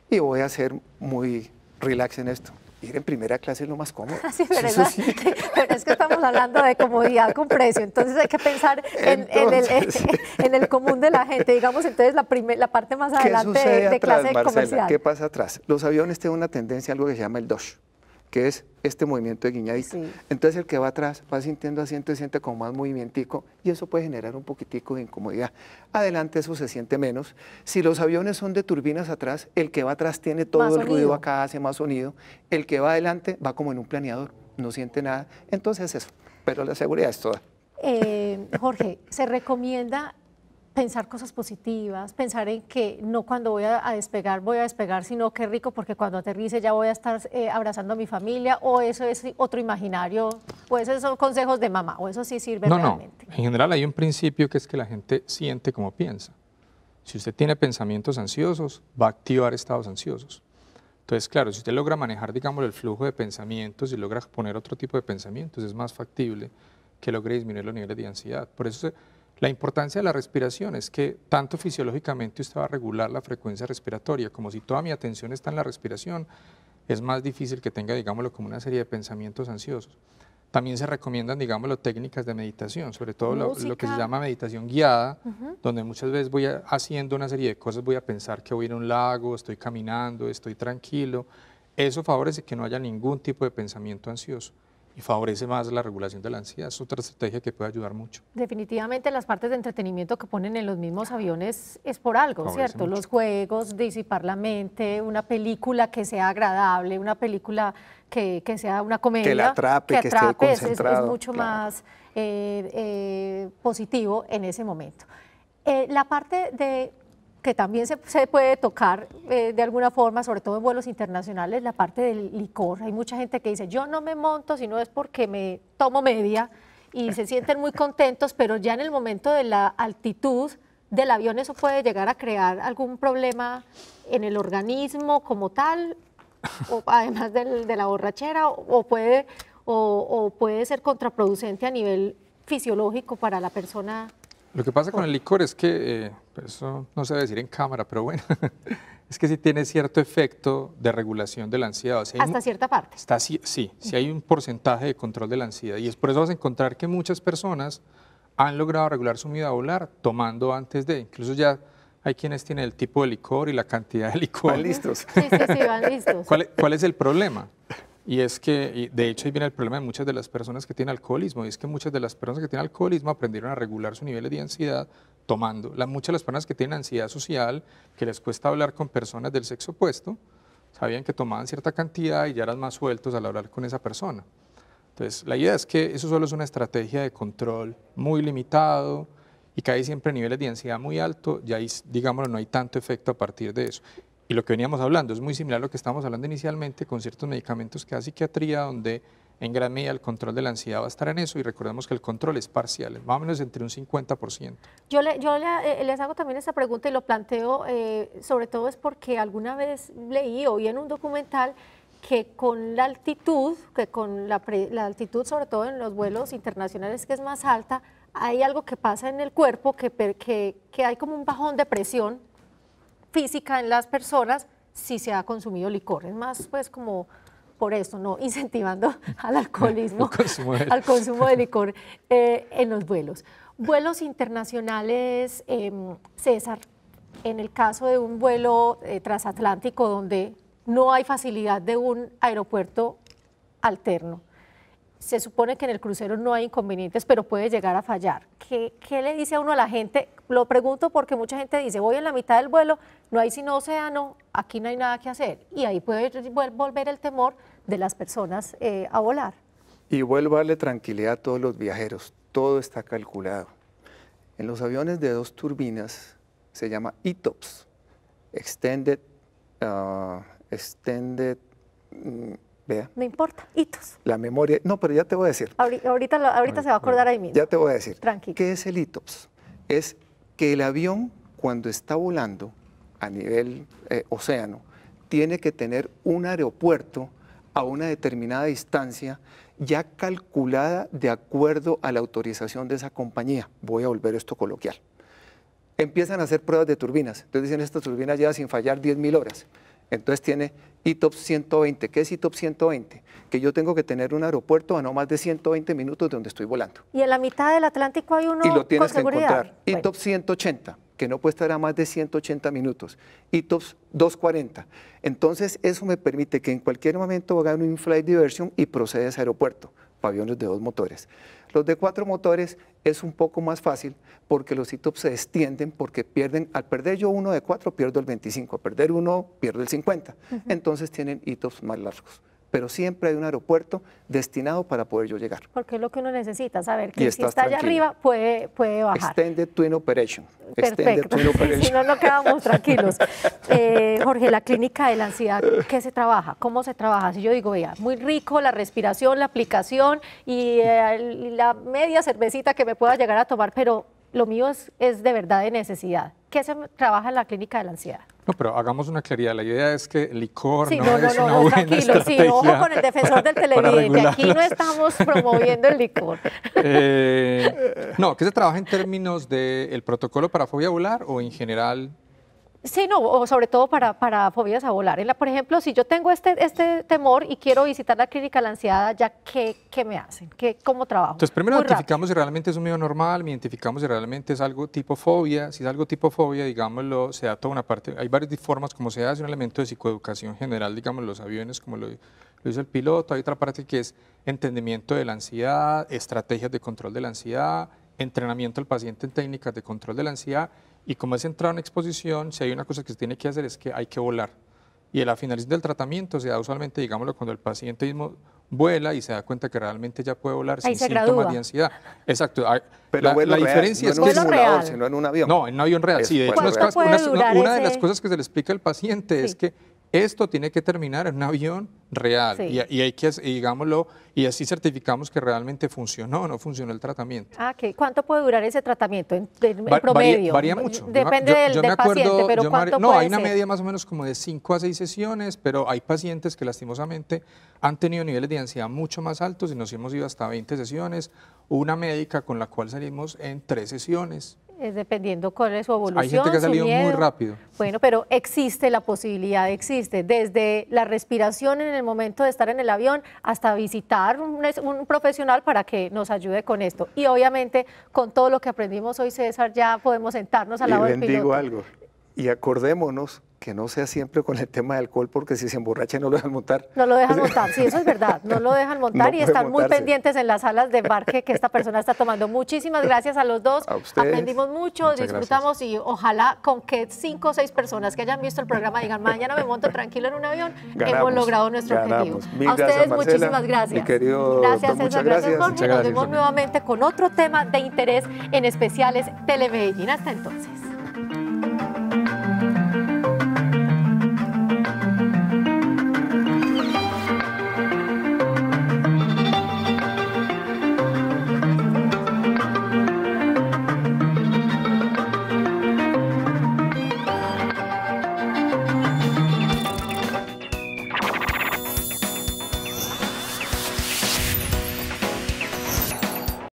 Y voy a ser muy relax en esto ir en primera clase es lo más cómodo. [laughs] Sí, es, [laughs] es que estamos hablando de comodidad con precio, entonces hay que pensar en, el, común de la gente, digamos, entonces la, la parte más adelante de, clase comercial. ¿Qué pasa atrás? Los aviones tienen una tendencia a algo que se llama el dosh, que es este movimiento de guiñadita. Entonces el que va atrás va sintiendo asiento y siente como más movimentico y eso puede generar un poquitico de incomodidad. Adelante eso se siente menos. Si los aviones son de turbinas atrás, el que va atrás tiene todo el ruido acá, hace más sonido. El que va adelante va como en un planeador, no siente nada. Entonces eso, pero la seguridad es toda. Eh, Jorge, se recomienda pensar cosas positivas, pensar en que no cuando voy a, despegar voy a despegar, sino qué rico porque cuando aterrice ya voy a estar eh, abrazando a mi familia o eso es otro imaginario o esos son consejos de mamá o eso sí sirve realmente. No, en general hay un principio que es que la gente siente como piensa. Si usted tiene pensamientos ansiosos, va a activar estados ansiosos. Entonces, claro, si usted logra manejar, digamos, el flujo de pensamientos y logra poner otro tipo de pensamientos, es más factible que logre disminuir los niveles de ansiedad. Por eso la importancia de la respiración es que tanto fisiológicamente usted va a regular la frecuencia respiratoria, como si toda mi atención está en la respiración, es más difícil que tenga, digámoslo, como una serie de pensamientos ansiosos. También se recomiendan, digámoslo, técnicas de meditación, sobre todo lo, que se llama meditación guiada, donde muchas veces voy haciendo una serie de cosas, voy a pensar que voy a ir a un lago, estoy caminando, estoy tranquilo. Eso favorece que no haya ningún tipo de pensamiento ansioso y favorece más la regulación de la ansiedad. Es otra estrategia que puede ayudar mucho. Definitivamente las partes de entretenimiento que ponen en los mismos aviones es por algo, ¿cierto? Los juegos, disipar la mente, una película que sea agradable, una película que, sea una comedia. Que la atrape, que, atrape, esté concentrado. Es, mucho más eh, eh, positivo en ese momento. Eh, la parte de que también se, puede tocar eh, de alguna forma, sobre todo en vuelos internacionales, la parte del licor. Hay mucha gente que dice, yo no me monto si no es porque me tomo media y se [laughs] sienten muy contentos, pero ya en el momento de la altitud del avión eso puede llegar a crear algún problema en el organismo como tal, o, [laughs] además de la borrachera, o, puede, o, puede ser contraproducente a nivel fisiológico para la persona. Lo que pasa con el licor es que... Eh, eso no se a decir en cámara, pero bueno, [laughs] es que sí tiene cierto efecto de regulación de la ansiedad. Hasta cierta parte. Está, sí, sí, hay un porcentaje de control de la ansiedad y es por eso vas a encontrar que muchas personas han logrado regular su miedo volar tomando antes de, incluso ya hay quienes tienen el tipo de licor y la cantidad de [laughs] licor. Van listos. Sí, sí, sí, van listos. ¿Cuál, ¿Cuál, es el problema? Y es que, de hecho, ahí viene el problema de muchas de las personas que tienen alcoholismo, y es que muchas de las personas que tienen alcoholismo aprendieron a regular su niveles de ansiedad tomando. muchas de las personas que tienen ansiedad social, que les cuesta hablar con personas del sexo opuesto, sabían que tomaban cierta cantidad y ya eran más sueltos al hablar con esa persona. Entonces, la idea es que eso solo es una estrategia de control muy limitado y cae siempre a niveles de ansiedad muy alto, y ahí, digámoslo, no hay tanto efecto a partir de eso y lo que veníamos hablando es muy similar a lo que estábamos hablando inicialmente con ciertos medicamentos que da psiquiatría, donde en gran medida el control de la ansiedad va a estar en eso y recordemos que el control es parcial, más o menos entre un 50%. Yo, yo eh, les hago también esta pregunta y lo planteo eh, sobre todo es porque alguna vez leí o vi en un documental que con la altitud, que con la, altitud sobre todo en los vuelos internacionales que es más alta, hay algo que pasa en el cuerpo, que, que hay como un bajón de presión física en las personas si se ha consumido licor. Es más, pues como por eso, ¿no? [laughs] Incentivando al alcoholismo, [laughs] al consumo de licor eh, en los vuelos. Vuelos internacionales, em, César, en el caso de un vuelo eh, transatlántico donde no hay facilidad de un aeropuerto alterno, se supone que en el crucero no hay inconvenientes, pero puede llegar a fallar. ¿Qué, le dice a uno a la gente? Lo pregunto porque mucha gente dice, voy en la mitad del vuelo, no hay sino océano, aquí no hay nada que hacer. Y ahí puede volver el temor de las personas eh, a volar. Y vuelvo a darle tranquilidad a todos los viajeros, todo está calculado. En los aviones de dos turbinas se llama ETOPS, Extended, ah, extended mm, no importa, hitos. La memoria, no, pero ya te voy a decir. Ahorita, se va a acordar ahí mismo. Ya te voy a decir. Tranquilo. ¿Qué es el hitos? Es que el avión, cuando está volando a nivel eh, océano, tiene que tener un aeropuerto a una determinada distancia ya calculada de acuerdo a la autorización de esa compañía. Voy a volver esto coloquial. Empiezan a hacer pruebas de turbinas. Entonces dicen, esta turbina lleva sin fallar 10.000 horas. Entonces tiene ITOP 120. ¿Qué es ITOP 120? Que yo tengo que tener un aeropuerto a no más de 120 minutos de donde estoy volando. Y en la mitad del Atlántico hay uno Y lo tienes que encontrar. ITOP 180, que no puede estar a más de 180 minutos. ITOP 240. Entonces eso me permite que en cualquier momento haga un in-flight diversion y proceda a ese aeropuerto paviones de dos motores. Los de cuatro motores es un poco más fácil porque los hitos se extienden porque pierden, al perder yo uno de cuatro pierdo el 25, al perder uno pierdo el 50, entonces tienen hitos más largos pero siempre hay un aeropuerto destinado para poder yo llegar. Porque es lo que uno necesita, saber que si está allá arriba puede, puede bajar. Extended Twin Operation. Perfecto, [laughs] si no, no quedamos tranquilos. [laughs] Eh, Jorge, la clínica de la ansiedad, ¿qué se trabaja? ¿Cómo se trabaja? Si yo digo, vea, muy rico la respiración, la aplicación y eh, la media cervecita que me pueda llegar a tomar, pero lo mío es, es de verdad de necesidad. ¿Qué se trabaja en la clínica de la ansiedad? No, pero hagamos una claridad. La idea es que licor sí, no, no, es tranquilo, sí, ojo con el defensor del televidente. Aquí no estamos promoviendo el licor. Eh, no, que se trabaja en términos del protocolo para fobia ovular o en general Sí, no, o sobre todo para, fobias a volar. por ejemplo, si yo tengo este, este temor y quiero visitar la clínica de la ansiedad, ¿ya qué, me hacen? ¿Qué, ¿Cómo trabajo? Entonces, primero identificamos si realmente es un miedo normal, identificamos si realmente es algo tipo fobia. Si es algo tipo fobia, digámoslo, se da toda una parte. Hay varias formas como se hace un elemento de psicoeducación general, digamos, los aviones, como lo, lo hizo el piloto. Hay otra parte que es entendimiento de la ansiedad, estrategias de control de la ansiedad, entrenamiento al paciente en técnicas de control de la ansiedad y como es entrar a una exposición, si hay una cosa que se tiene que hacer es que hay que volar. Y a la finalidad del tratamiento se da usualmente, digámoslo, cuando el paciente mismo vuela y se da cuenta que realmente ya puede volar sin síntomas de ansiedad. Exacto. Pero la, real, no es en un simulador, real. sino en un avión. No, en un avión real. Sí, de hecho, una, de las cosas que se le explica al paciente es que esto tiene que terminar en un avión real y, hay que, digámoslo, y así certificamos que realmente funcionó o no funcionó el tratamiento. Ah, ¿qué? ¿Cuánto puede durar ese tratamiento en, promedio? Varía, mucho. Depende del, paciente, No, hay una media más o menos como de 5 a 6 sesiones, pero hay pacientes que lastimosamente han tenido niveles de ansiedad mucho más altos y nos hemos ido hasta 20 sesiones. Una médica con la cual salimos en 3 sesiones es eh, dependiendo cuál es su evolución. Hay gente que ha salido muy rápido. Bueno, pero existe la posibilidad, existe. Desde la respiración en el momento de estar en el avión hasta visitar un, profesional para que nos ayude con esto. Y obviamente, con todo lo que aprendimos hoy, César, ya podemos sentarnos al lado y del algo. Y acordémonos que no sea siempre con el tema del alcohol, porque si se emborracha no lo dejan montar. No lo dejan [laughs] montar, sí, eso es verdad, no lo dejan montar y están muy pendientes en las salas de embarque que esta persona está tomando. Muchísimas gracias a los dos, aprendimos mucho, disfrutamos y ojalá con que cinco o seis personas que hayan visto el programa digan, mañana me monto tranquilo en un avión, hemos logrado nuestro objetivo. a ustedes muchísimas gracias. Mi querido gracias, gracias, gracias, Nos vemos nuevamente con otro tema de interés, en especiales Telemedellín. Hasta entonces.